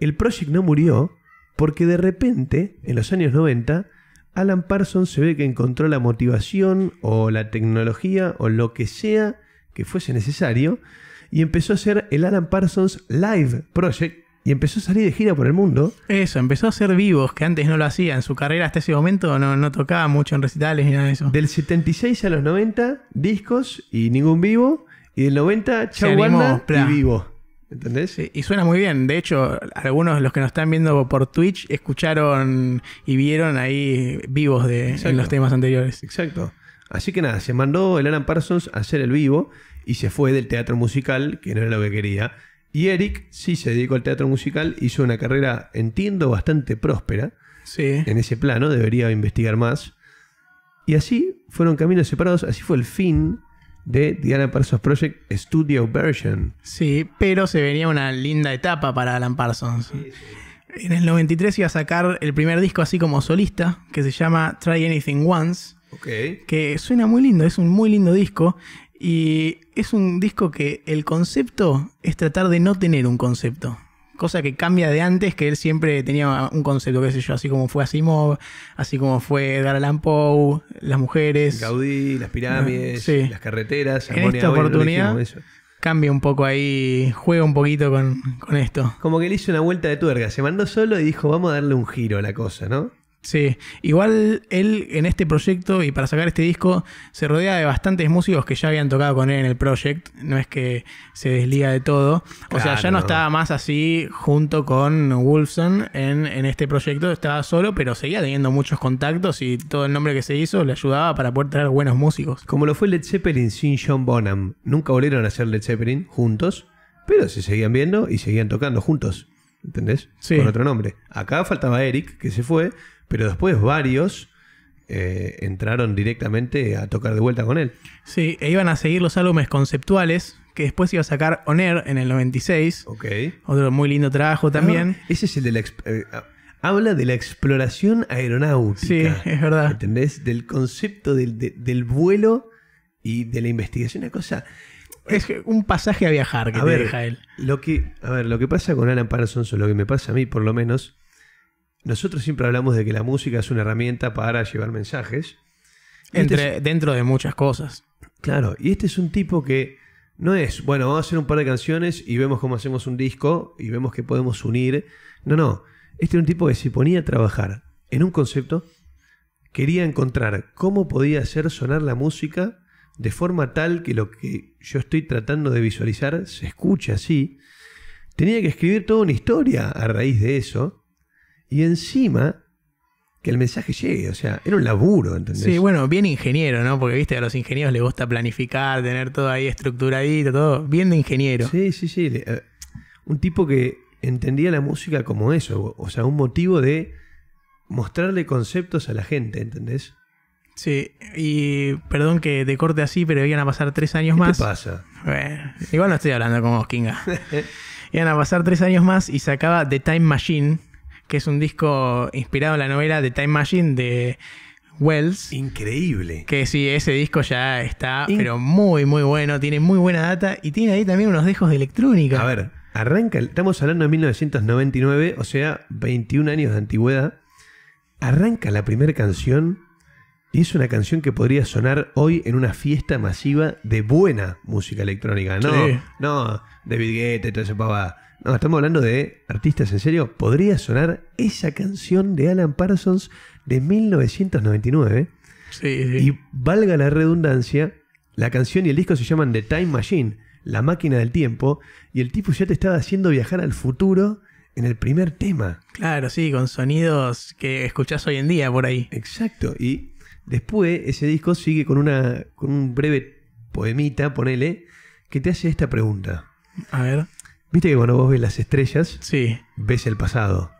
el Project no murió porque de repente, en los años 90, Alan Parsons se ve que encontró la motivación o la tecnología o lo que sea que fuese necesario y empezó a hacer el Alan Parsons Live Project, y empezó a salir de gira por el mundo. Eso, empezó a hacer vivos, que antes no lo hacía. En su carrera hasta ese momento no, no tocaba mucho en recitales ni nada de eso. Del 76 a los 90, discos y ningún vivo. Y del 90, chau y vivo. ¿Entendés? y suena muy bien. De hecho, algunos de los que nos están viendo por Twitch escucharon y vieron ahí vivos de los temas anteriores. Exacto. Así que nada, se mandó el Alan Parsons a hacer el vivo y se fue del teatro musical, que no era lo que quería y Eric sí se dedicó al teatro musical, hizo una carrera, entiendo, bastante próspera. Sí. En ese plano, debería investigar más. Y así fueron caminos separados, así fue el fin de Diana Parsons Project Studio Version. Sí, pero se venía una linda etapa para Alan Parsons. En el 93 iba a sacar el primer disco así como solista, que se llama Try Anything Once. Okay. Que suena muy lindo, es un muy lindo disco. Y es un disco que el concepto es tratar de no tener un concepto. Cosa que cambia de antes, que él siempre tenía un concepto, qué sé yo, así como fue Asimov, así como fue Dar Allan las mujeres. Gaudí, las pirámides, las carreteras. En esta oportunidad cambia un poco ahí, juega un poquito con, con esto. Como que le hizo una vuelta de tuerca, se mandó solo y dijo, vamos a darle un giro a la cosa, ¿no? Sí, igual él en este proyecto y para sacar este disco se rodea de bastantes músicos que ya habían tocado con él en el proyecto. no es que se desliga de todo, o sea, ya no estaba más así junto con Wolfson en, este proyecto, estaba solo, pero seguía teniendo muchos contactos y todo el nombre que se hizo le ayudaba para poder traer buenos músicos. Como lo fue Led Zeppelin sin John Bonham, nunca volvieron a hacer Led Zeppelin juntos, pero se seguían viendo y seguían tocando juntos, ¿entendés? Sí. Con otro nombre. Acá faltaba Eric, que se fue pero después varios eh, entraron directamente a tocar de vuelta con él. Sí, e iban a seguir los álbumes conceptuales que después iba a sacar On Air en el 96. Ok. Otro muy lindo trabajo también. Ah, ese es el de la... Eh, ah, habla de la exploración aeronáutica. Sí, es verdad. ¿Entendés? Del concepto del, vuelo y de la investigación, de cosa... Es un pasaje a viajar que ver, deja él. Lo que, a ver, lo que pasa con Alan Parsons, o lo que me pasa a mí por lo menos, nosotros siempre hablamos de que la música es una herramienta para llevar mensajes. Este Entre, dentro de muchas cosas. Claro, y este es un tipo que no es, bueno, vamos a hacer un par de canciones y vemos cómo hacemos un disco y vemos que podemos unir. No, no. Este es un tipo que se ponía a trabajar en un concepto, quería encontrar cómo podía hacer sonar la música de forma tal que lo que yo estoy tratando de visualizar se escuche así. Tenía que escribir toda una historia a raíz de eso y encima que el mensaje llegue. O sea, era un laburo, ¿entendés? Sí, bueno, bien ingeniero, ¿no? Porque viste, a los ingenieros les gusta planificar, tener todo ahí estructuradito, todo. Bien de ingeniero. Sí, sí, sí. Eh, un tipo que entendía la música como eso. O sea, un motivo de mostrarle conceptos a la gente, ¿entendés? Sí, y perdón que te corte así, pero iban a pasar tres años más. ¿Qué pasa? igual no estoy hablando como Kinga. [LAUGHS] iban a pasar tres años más y se acaba The Time Machine, que es un disco inspirado en la novela The Time Machine de Wells. Increíble. Que sí, ese disco ya está, pero muy, muy bueno, tiene muy buena data y tiene ahí también unos dejos de electrónica. A ver, arranca, estamos hablando de 1999, o sea, 21 años de antigüedad. Arranca la primera canción y es una canción que podría sonar hoy en una fiesta masiva de buena música electrónica, ¿no? No, David Guetta, todo ese papá. No, estamos hablando de artistas en serio. Podría sonar esa canción de Alan Parsons de 1999. Sí, sí. Y valga la redundancia, la canción y el disco se llaman The Time Machine, la máquina del tiempo, y el tipo ya te estaba haciendo viajar al futuro en el primer tema. Claro, sí, con sonidos que escuchás hoy en día por ahí. Exacto, y después ese disco sigue con, una, con un breve poemita, ponele, que te hace esta pregunta. A ver. Viste que cuando vos ves las estrellas, sí. ves el pasado.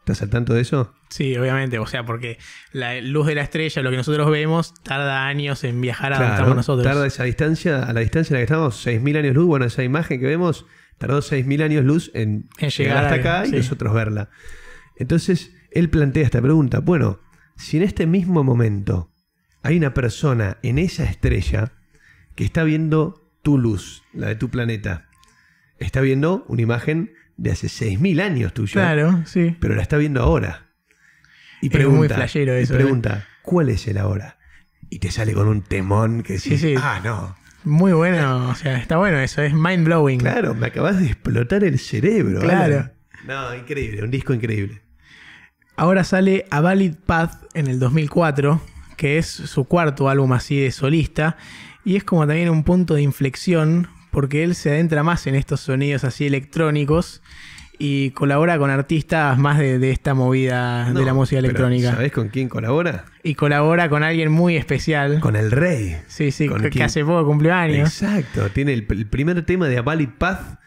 ¿Estás al tanto de eso? Sí, obviamente. O sea, porque la luz de la estrella, lo que nosotros vemos, tarda años en viajar a nosotros. Tarda esa distancia, a la distancia en la que estamos, 6.000 años luz. Bueno, esa imagen que vemos tardó 6.000 años luz en, llegar, hasta acá y nosotros verla. Entonces, él plantea esta pregunta. Bueno, si en este mismo momento hay una persona en esa estrella que está viendo tu luz, la de tu planeta, está viendo una imagen de hace 6.000 años tuyo. Claro, sí. Pero la está viendo ahora. Y pregunta, ¿eh? pregunta ¿cuál es el ahora? Y te sale con un temón que dice. sí, ah, no. Muy bueno, o sea, está bueno eso, es mind blowing. Claro, me acabas de explotar el cerebro. Claro. No, increíble, un disco increíble. Ahora sale A Valid Path en el 2004, que es su cuarto álbum así de solista, y es como también un punto de inflexión porque él se adentra más en estos sonidos así electrónicos y colabora con artistas más de, esta movida de la música electrónica. ¿Sabes con quién colabora? Y colabora con alguien muy especial. Con el rey. Sí, sí, que, hace poco cumplió años. Exacto, tiene el, primer tema de Avalid Path.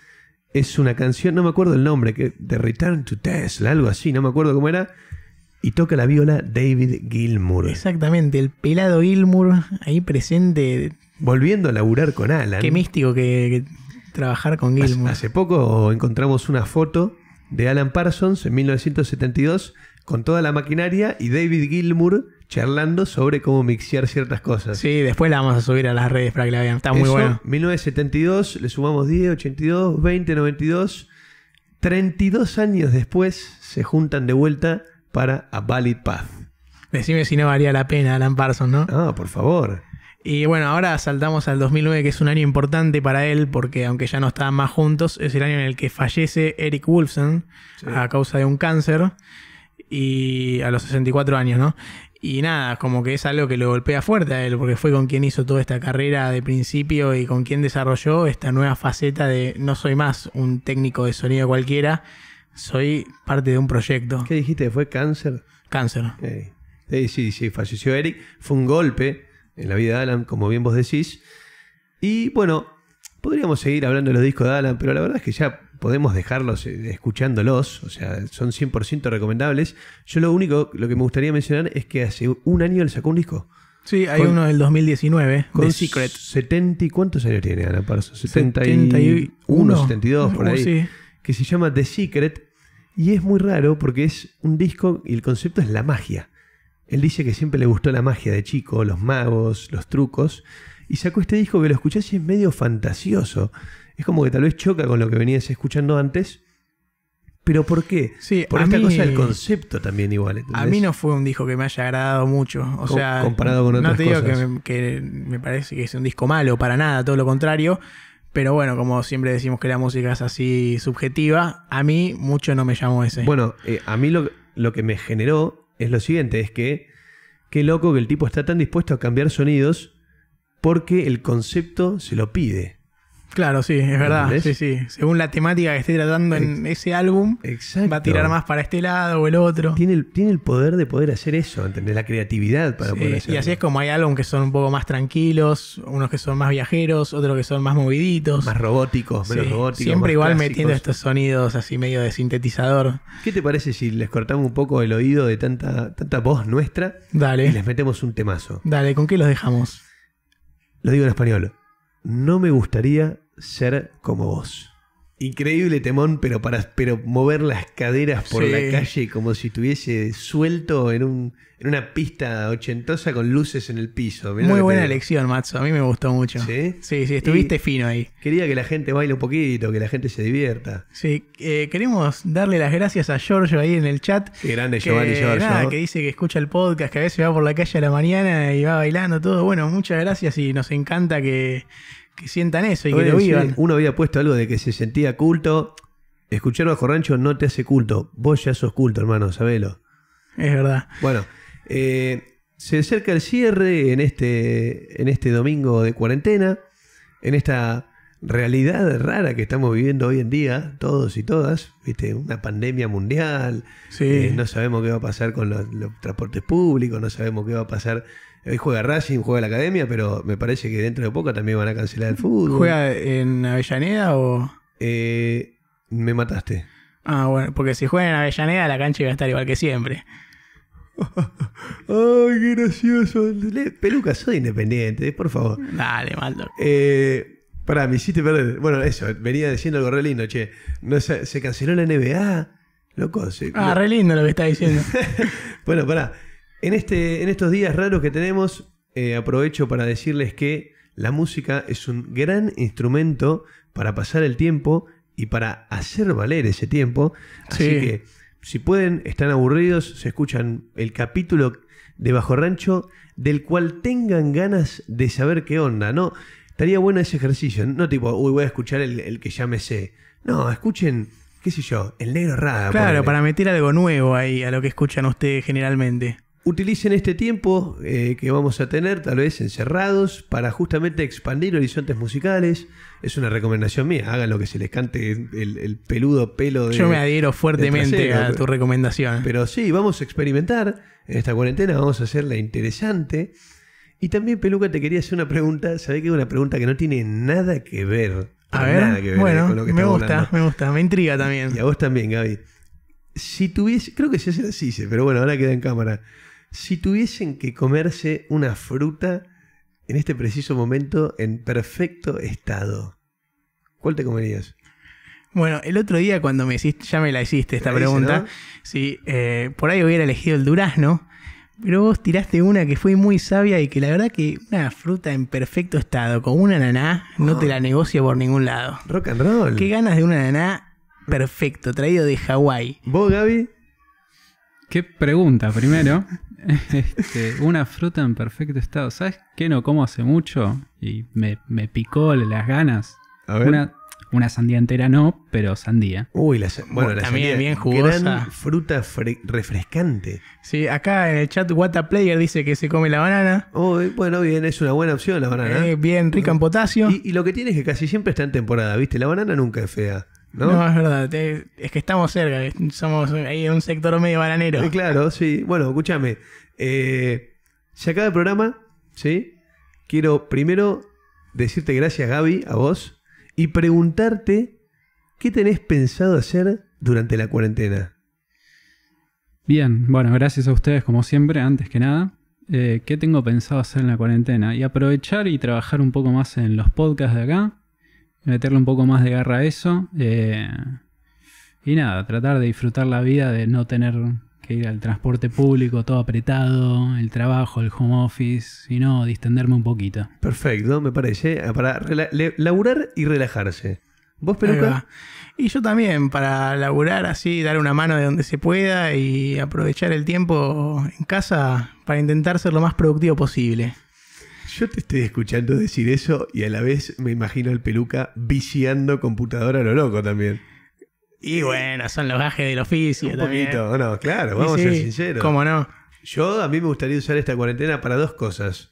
Es una canción, no me acuerdo el nombre, que de Return to Tesla, algo así, no me acuerdo cómo era. Y toca la viola David Gilmour. Exactamente, el pelado Gilmour ahí presente volviendo a laburar con Alan. Qué místico que, trabajar con Gilmour. Hace, poco encontramos una foto de Alan Parsons en 1972 con toda la maquinaria y David Gilmour charlando sobre cómo mixear ciertas cosas. Sí, después la vamos a subir a las redes para que la vean. Está muy bueno. 1972, le sumamos 10, 82, 20, 92. 32 años después se juntan de vuelta para A Valid Path. Decime si no valía la pena Alan Parsons, ¿no? Ah, por favor. Y bueno, ahora saltamos al 2009, que es un año importante para él, porque aunque ya no estaban más juntos, es el año en el que fallece Eric Wolfson a causa de un cáncer, y a los 64 años, ¿no? Y nada, como que es algo que lo golpea fuerte a él, porque fue con quien hizo toda esta carrera de principio y con quien desarrolló esta nueva faceta de no soy más un técnico de sonido cualquiera, soy parte de un proyecto. ¿Qué dijiste? ¿Fue cáncer? Cáncer. sí, sí, falleció Eric. Fue un golpe en la vida de Alan, como bien vos decís. Y bueno, podríamos seguir hablando de los discos de Alan, pero la verdad es que ya podemos dejarlos eh, escuchándolos, o sea, son 100% recomendables. Yo lo único, lo que me gustaría mencionar es que hace un año él sacó un disco. Sí, hay uno del 2019, The Secret. 70 y cuántos años tiene Alan? 71, 72 por uh, ahí. Que se llama The Secret y es muy raro porque es un disco y el concepto es la magia. Él dice que siempre le gustó la magia de chico, los magos, los trucos, y sacó este disco que lo escuchás y es medio fantasioso. Es como que tal vez choca con lo que venías escuchando antes. Pero ¿por qué? Sí, Por esta cosa del concepto también igual. A mí no fue un disco que me haya agradado mucho. O sea, comparado con otras No digo Que, me, parece que es un disco malo, para nada, todo lo contrario. Pero bueno, como siempre decimos que la música es así subjetiva, a mí mucho no me llamó ese. Bueno, eh, a mí lo que me generó es lo siguiente, es que qué loco que el tipo está tan dispuesto a cambiar sonidos porque el concepto se lo pide. Claro, sí, es verdad. Sí, sí. Según la temática que esté tratando en ese álbum, va a tirar más para este lado o el otro. Tiene el, tiene el poder de poder hacer eso, ¿entendés? La creatividad para poder hacer eso. Y así es como hay álbumes que son un poco más tranquilos, unos que son más viajeros, otros que son más moviditos. Más robóticos, menos robóticos. Siempre igual metiendo estos sonidos así medio de sintetizador. ¿Qué te parece si les cortamos un poco el oído de tanta, tanta voz nuestra? Dale. Y les metemos un temazo. Dale, ¿con qué los dejamos? Lo digo en español. No me gustaría ser como vos. Increíble temón, pero para pero mover las caderas por la calle como si estuviese suelto en, un, en una pista ochentosa con luces en el piso. Muy buena elección, Matzo. A mí me gustó mucho. Sí, sí, estuviste fino ahí. Quería que la gente baile un poquito, que la gente se divierta. Sí, eh, queremos darle las gracias a Giorgio ahí en el chat. Qué grande Giorgio. que dice que escucha el podcast, que a veces va por la calle a la mañana y va bailando todo. Bueno, muchas gracias y nos encanta que que sientan eso y que lo vivan. uno había puesto algo de que se sentía culto. Escuchar bajo rancho no te hace culto. Vos ya sos culto, hermano, sabelo. Es verdad. Bueno, eh, se acerca el cierre en este, en este domingo de cuarentena, en esta realidad rara que estamos viviendo hoy en día, todos y todas, ¿viste? Una pandemia mundial, eh, no sabemos qué va a pasar con los, transportes públicos, no sabemos qué va a pasar Hoy juega Racing, juega la academia, pero me parece que dentro de poco también van a cancelar el fútbol. ¿Juega en Avellaneda o.? Eh, me mataste. Ah, bueno, porque si juega en Avellaneda, la cancha iba a estar igual que siempre. [LAUGHS] ¡Ay, qué gracioso! Peluca, soy independiente, por favor. Dale, Maldo. Eh, pará, me hiciste perder. Bueno, eso, venía diciendo algo re lindo, che. No, se, canceló la NBA. Loco, se, Ah, re lindo lo que está diciendo. [LAUGHS] bueno, pará. En, este, en estos días raros que tenemos, eh, aprovecho para decirles que la música es un gran instrumento para pasar el tiempo y para hacer valer ese tiempo. Así que si pueden, están aburridos, se escuchan el capítulo de Bajo Rancho del cual tengan ganas de saber qué onda, ¿no? Estaría bueno ese ejercicio, no tipo, uy, voy a escuchar el, que ya me sé. No, escuchen, qué sé yo, el negro raro. Claro, para meter algo nuevo ahí a lo que escuchan ustedes generalmente utilicen este tiempo eh, que vamos a tener, tal vez encerrados, para justamente expandir horizontes musicales. Es una recomendación mía, hagan lo que se les cante el, peludo pelo de. Yo me adhiero fuertemente a tu recomendación. Pero sí, vamos a experimentar en esta cuarentena, vamos a hacerla interesante. Y también, Peluca, te quería hacer una pregunta. Sabés que es una pregunta que no tiene nada que ver. que ver eh, con lo que me gusta, me gusta, me intriga también. Y a vos también, Gaby. Si tuviese, creo que se hace así, pero bueno, ahora queda en cámara. Si tuviesen que comerse una fruta en este preciso momento en perfecto estado, ¿cuál te comerías? Bueno, el otro día cuando me hiciste, ya me la hiciste esta pregunta, eh, por ahí hubiera elegido el durazno, pero vos tiraste una que fue muy sabia y que la verdad que una fruta en perfecto estado, con una naná, no te la ah. negocio por ningún lado. Rock and roll. Qué ganas de una naná perfecto, traído de Hawái. ¿Vos, Gaby? Qué pregunta, primero. [LAUGHS] Este, una fruta en perfecto estado. ¿Sabes qué no como hace mucho? Y me, picó las ganas. Una, sandía entera no, pero sandía. Uy, la, bueno, también bien jugosa. fruta refrescante. Sí, acá en el chat Player dice que se come la banana. Uy, bueno, bien, es una buena opción la banana. Eh, bien rica en potasio. Y, y, lo que tiene es que casi siempre está en temporada, ¿viste? La banana nunca es fea. ¿no? es verdad. Es que estamos cerca. Somos ahí en un sector medio bananero. Eh, claro, sí. Bueno, escúchame. Eh, se acaba el programa, ¿sí? Quiero primero decirte gracias, Gaby, a vos, y preguntarte qué tenés pensado hacer durante la cuarentena. Bien, bueno, gracias a ustedes como siempre, antes que nada. Eh, ¿Qué tengo pensado hacer en la cuarentena? Y aprovechar y trabajar un poco más en los podcasts de acá, meterle un poco más de garra a eso. Eh, y nada, tratar de disfrutar la vida, de no tener que ir al transporte público todo apretado, el trabajo, el home office, sino distenderme un poquito. Perfecto, me parece, ah, para laburar y relajarse. ¿Vos, Peluca? Y yo también, para laburar así, dar una mano de donde se pueda y aprovechar el tiempo en casa para intentar ser lo más productivo posible. Yo te estoy escuchando decir eso y a la vez me imagino al peluca viciando computadora a lo loco también. Y bueno, son los gajes del oficio. Un poquito, no, claro, vamos a ser sinceros. ¿Cómo no? Yo a mí me gustaría usar esta cuarentena para dos cosas.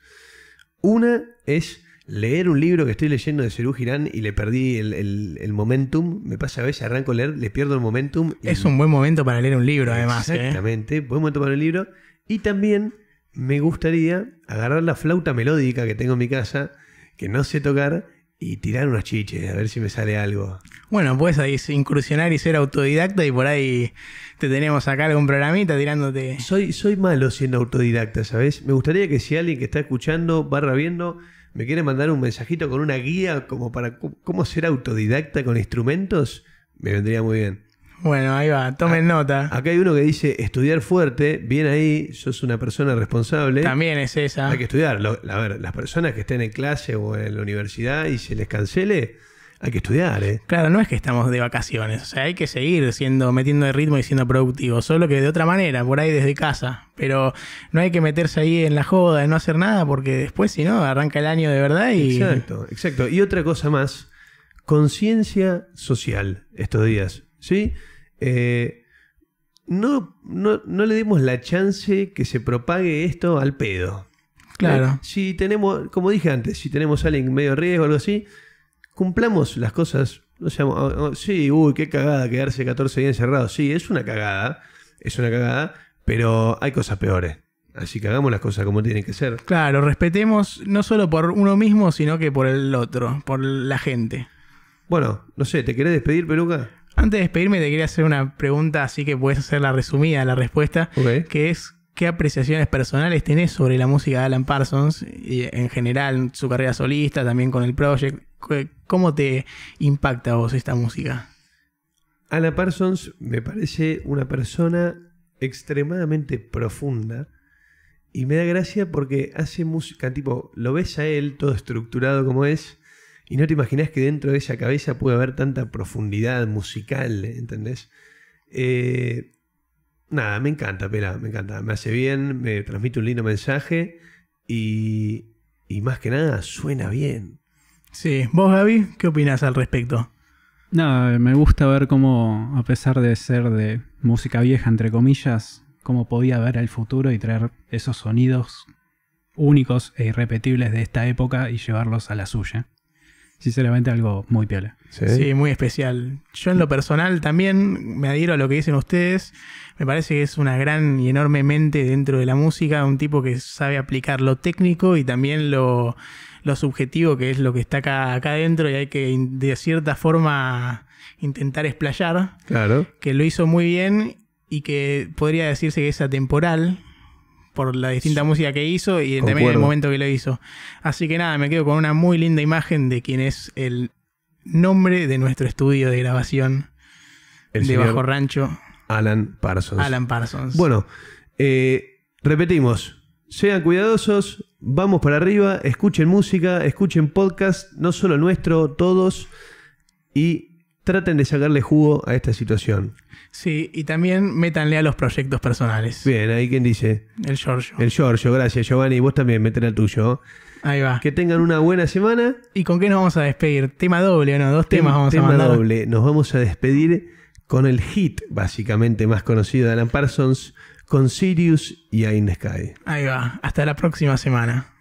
Una es leer un libro que estoy leyendo de Cerú Girán y le perdí el, momentum. Me pasa a veces, arranco a leer, le pierdo el momentum. Es un buen momento para leer un libro, además. ¿eh? Exactamente, buen momento para un libro. Y también me gustaría agarrar la flauta melódica que tengo en mi casa, que no sé tocar, y tirar unos chiches, a ver si me sale algo. Bueno, puedes ahí incursionar y ser autodidacta y por ahí te tenemos acá algún programita tirándote. Soy, soy malo siendo autodidacta, ¿sabes? Me gustaría que si alguien que está escuchando, barra viendo, me quiere mandar un mensajito con una guía como para cómo ser autodidacta con instrumentos, me vendría muy bien. Bueno, ahí va, tomen ah, nota. Acá hay uno que dice estudiar fuerte, bien ahí, sos una persona responsable. También es esa. Hay que estudiar. a ver, las personas que estén en clase o en la universidad y se les cancele, hay que estudiar, ¿eh? Claro, no es que estamos de vacaciones, o sea, hay que seguir siendo, metiendo el ritmo y siendo productivo, solo que de otra manera, por ahí desde casa. Pero no hay que meterse ahí en la joda, en no hacer nada, porque después, si no, arranca el año de verdad y. Exacto, exacto. Y otra cosa más, conciencia social estos días, ¿sí? Eh, no, no, le demos la chance que se propague esto al pedo. Claro. Eh, si tenemos, como dije antes, si tenemos a alguien medio riesgo o algo así, cumplamos las cosas. sí, uy, qué cagada quedarse 14 días encerrado. Sí, es una cagada. Es una cagada, pero hay cosas peores. Así que hagamos las cosas como tienen que ser. Claro, respetemos no solo por uno mismo, sino que por el otro, por la gente. Bueno, no sé, ¿te querés despedir, Peluca? Antes de despedirme te quería hacer una pregunta, así que puedes hacer la resumida, la respuesta, que es ¿qué apreciaciones personales tenés sobre la música de Alan Parsons y en general su carrera solista, también con el project? ¿Cómo te impacta a vos esta música? Alan Parsons me parece una persona extremadamente profunda y me da gracia porque hace música, tipo, lo ves a él todo estructurado como es y no te imaginas que dentro de esa cabeza puede haber tanta profundidad musical, ¿entendés? Eh, nada, me encanta, Pela, me encanta. Me hace bien, me transmite un lindo mensaje y, más que nada suena bien. Sí, vos Gaby, ¿qué opinas al respecto? Nada, me gusta ver cómo, a pesar de ser de música vieja, entre comillas, cómo podía ver al futuro y traer esos sonidos únicos e irrepetibles de esta época y llevarlos a la suya sinceramente algo muy piola. ¿Sí? muy especial. Yo en lo personal también me adhiero a lo que dicen ustedes. Me parece que es una gran y enorme mente dentro de la música, un tipo que sabe aplicar lo técnico y también lo, subjetivo, que es lo que está acá, acá y hay que de cierta forma intentar explayar. Claro. Que lo hizo muy bien y que podría decirse que es atemporal por la distinta música que hizo y también el momento que lo hizo. Así que nada, me quedo con una muy linda imagen de quien es el nombre de nuestro estudio de grabación de Bajo Rancho. Alan Parsons. Alan Parsons. Bueno, eh, repetimos, sean cuidadosos, vamos para arriba, escuchen música, escuchen podcast, no solo nuestro, todos, y traten de sacarle jugo a esta situación. Sí, y también métanle a los proyectos personales. Bien, ahí quien dice. El Giorgio. El Giorgio, gracias Giovanni, vos también meter al tuyo. Ahí va. Que tengan una buena semana. ¿Y con qué nos vamos a despedir? Tema doble, ¿o ¿no? Dos temas vamos a mandar. Tema doble. Nos vamos a despedir con el hit, básicamente más conocido de Alan Parsons, con Sirius y In Sky. Ahí va. Hasta la próxima semana.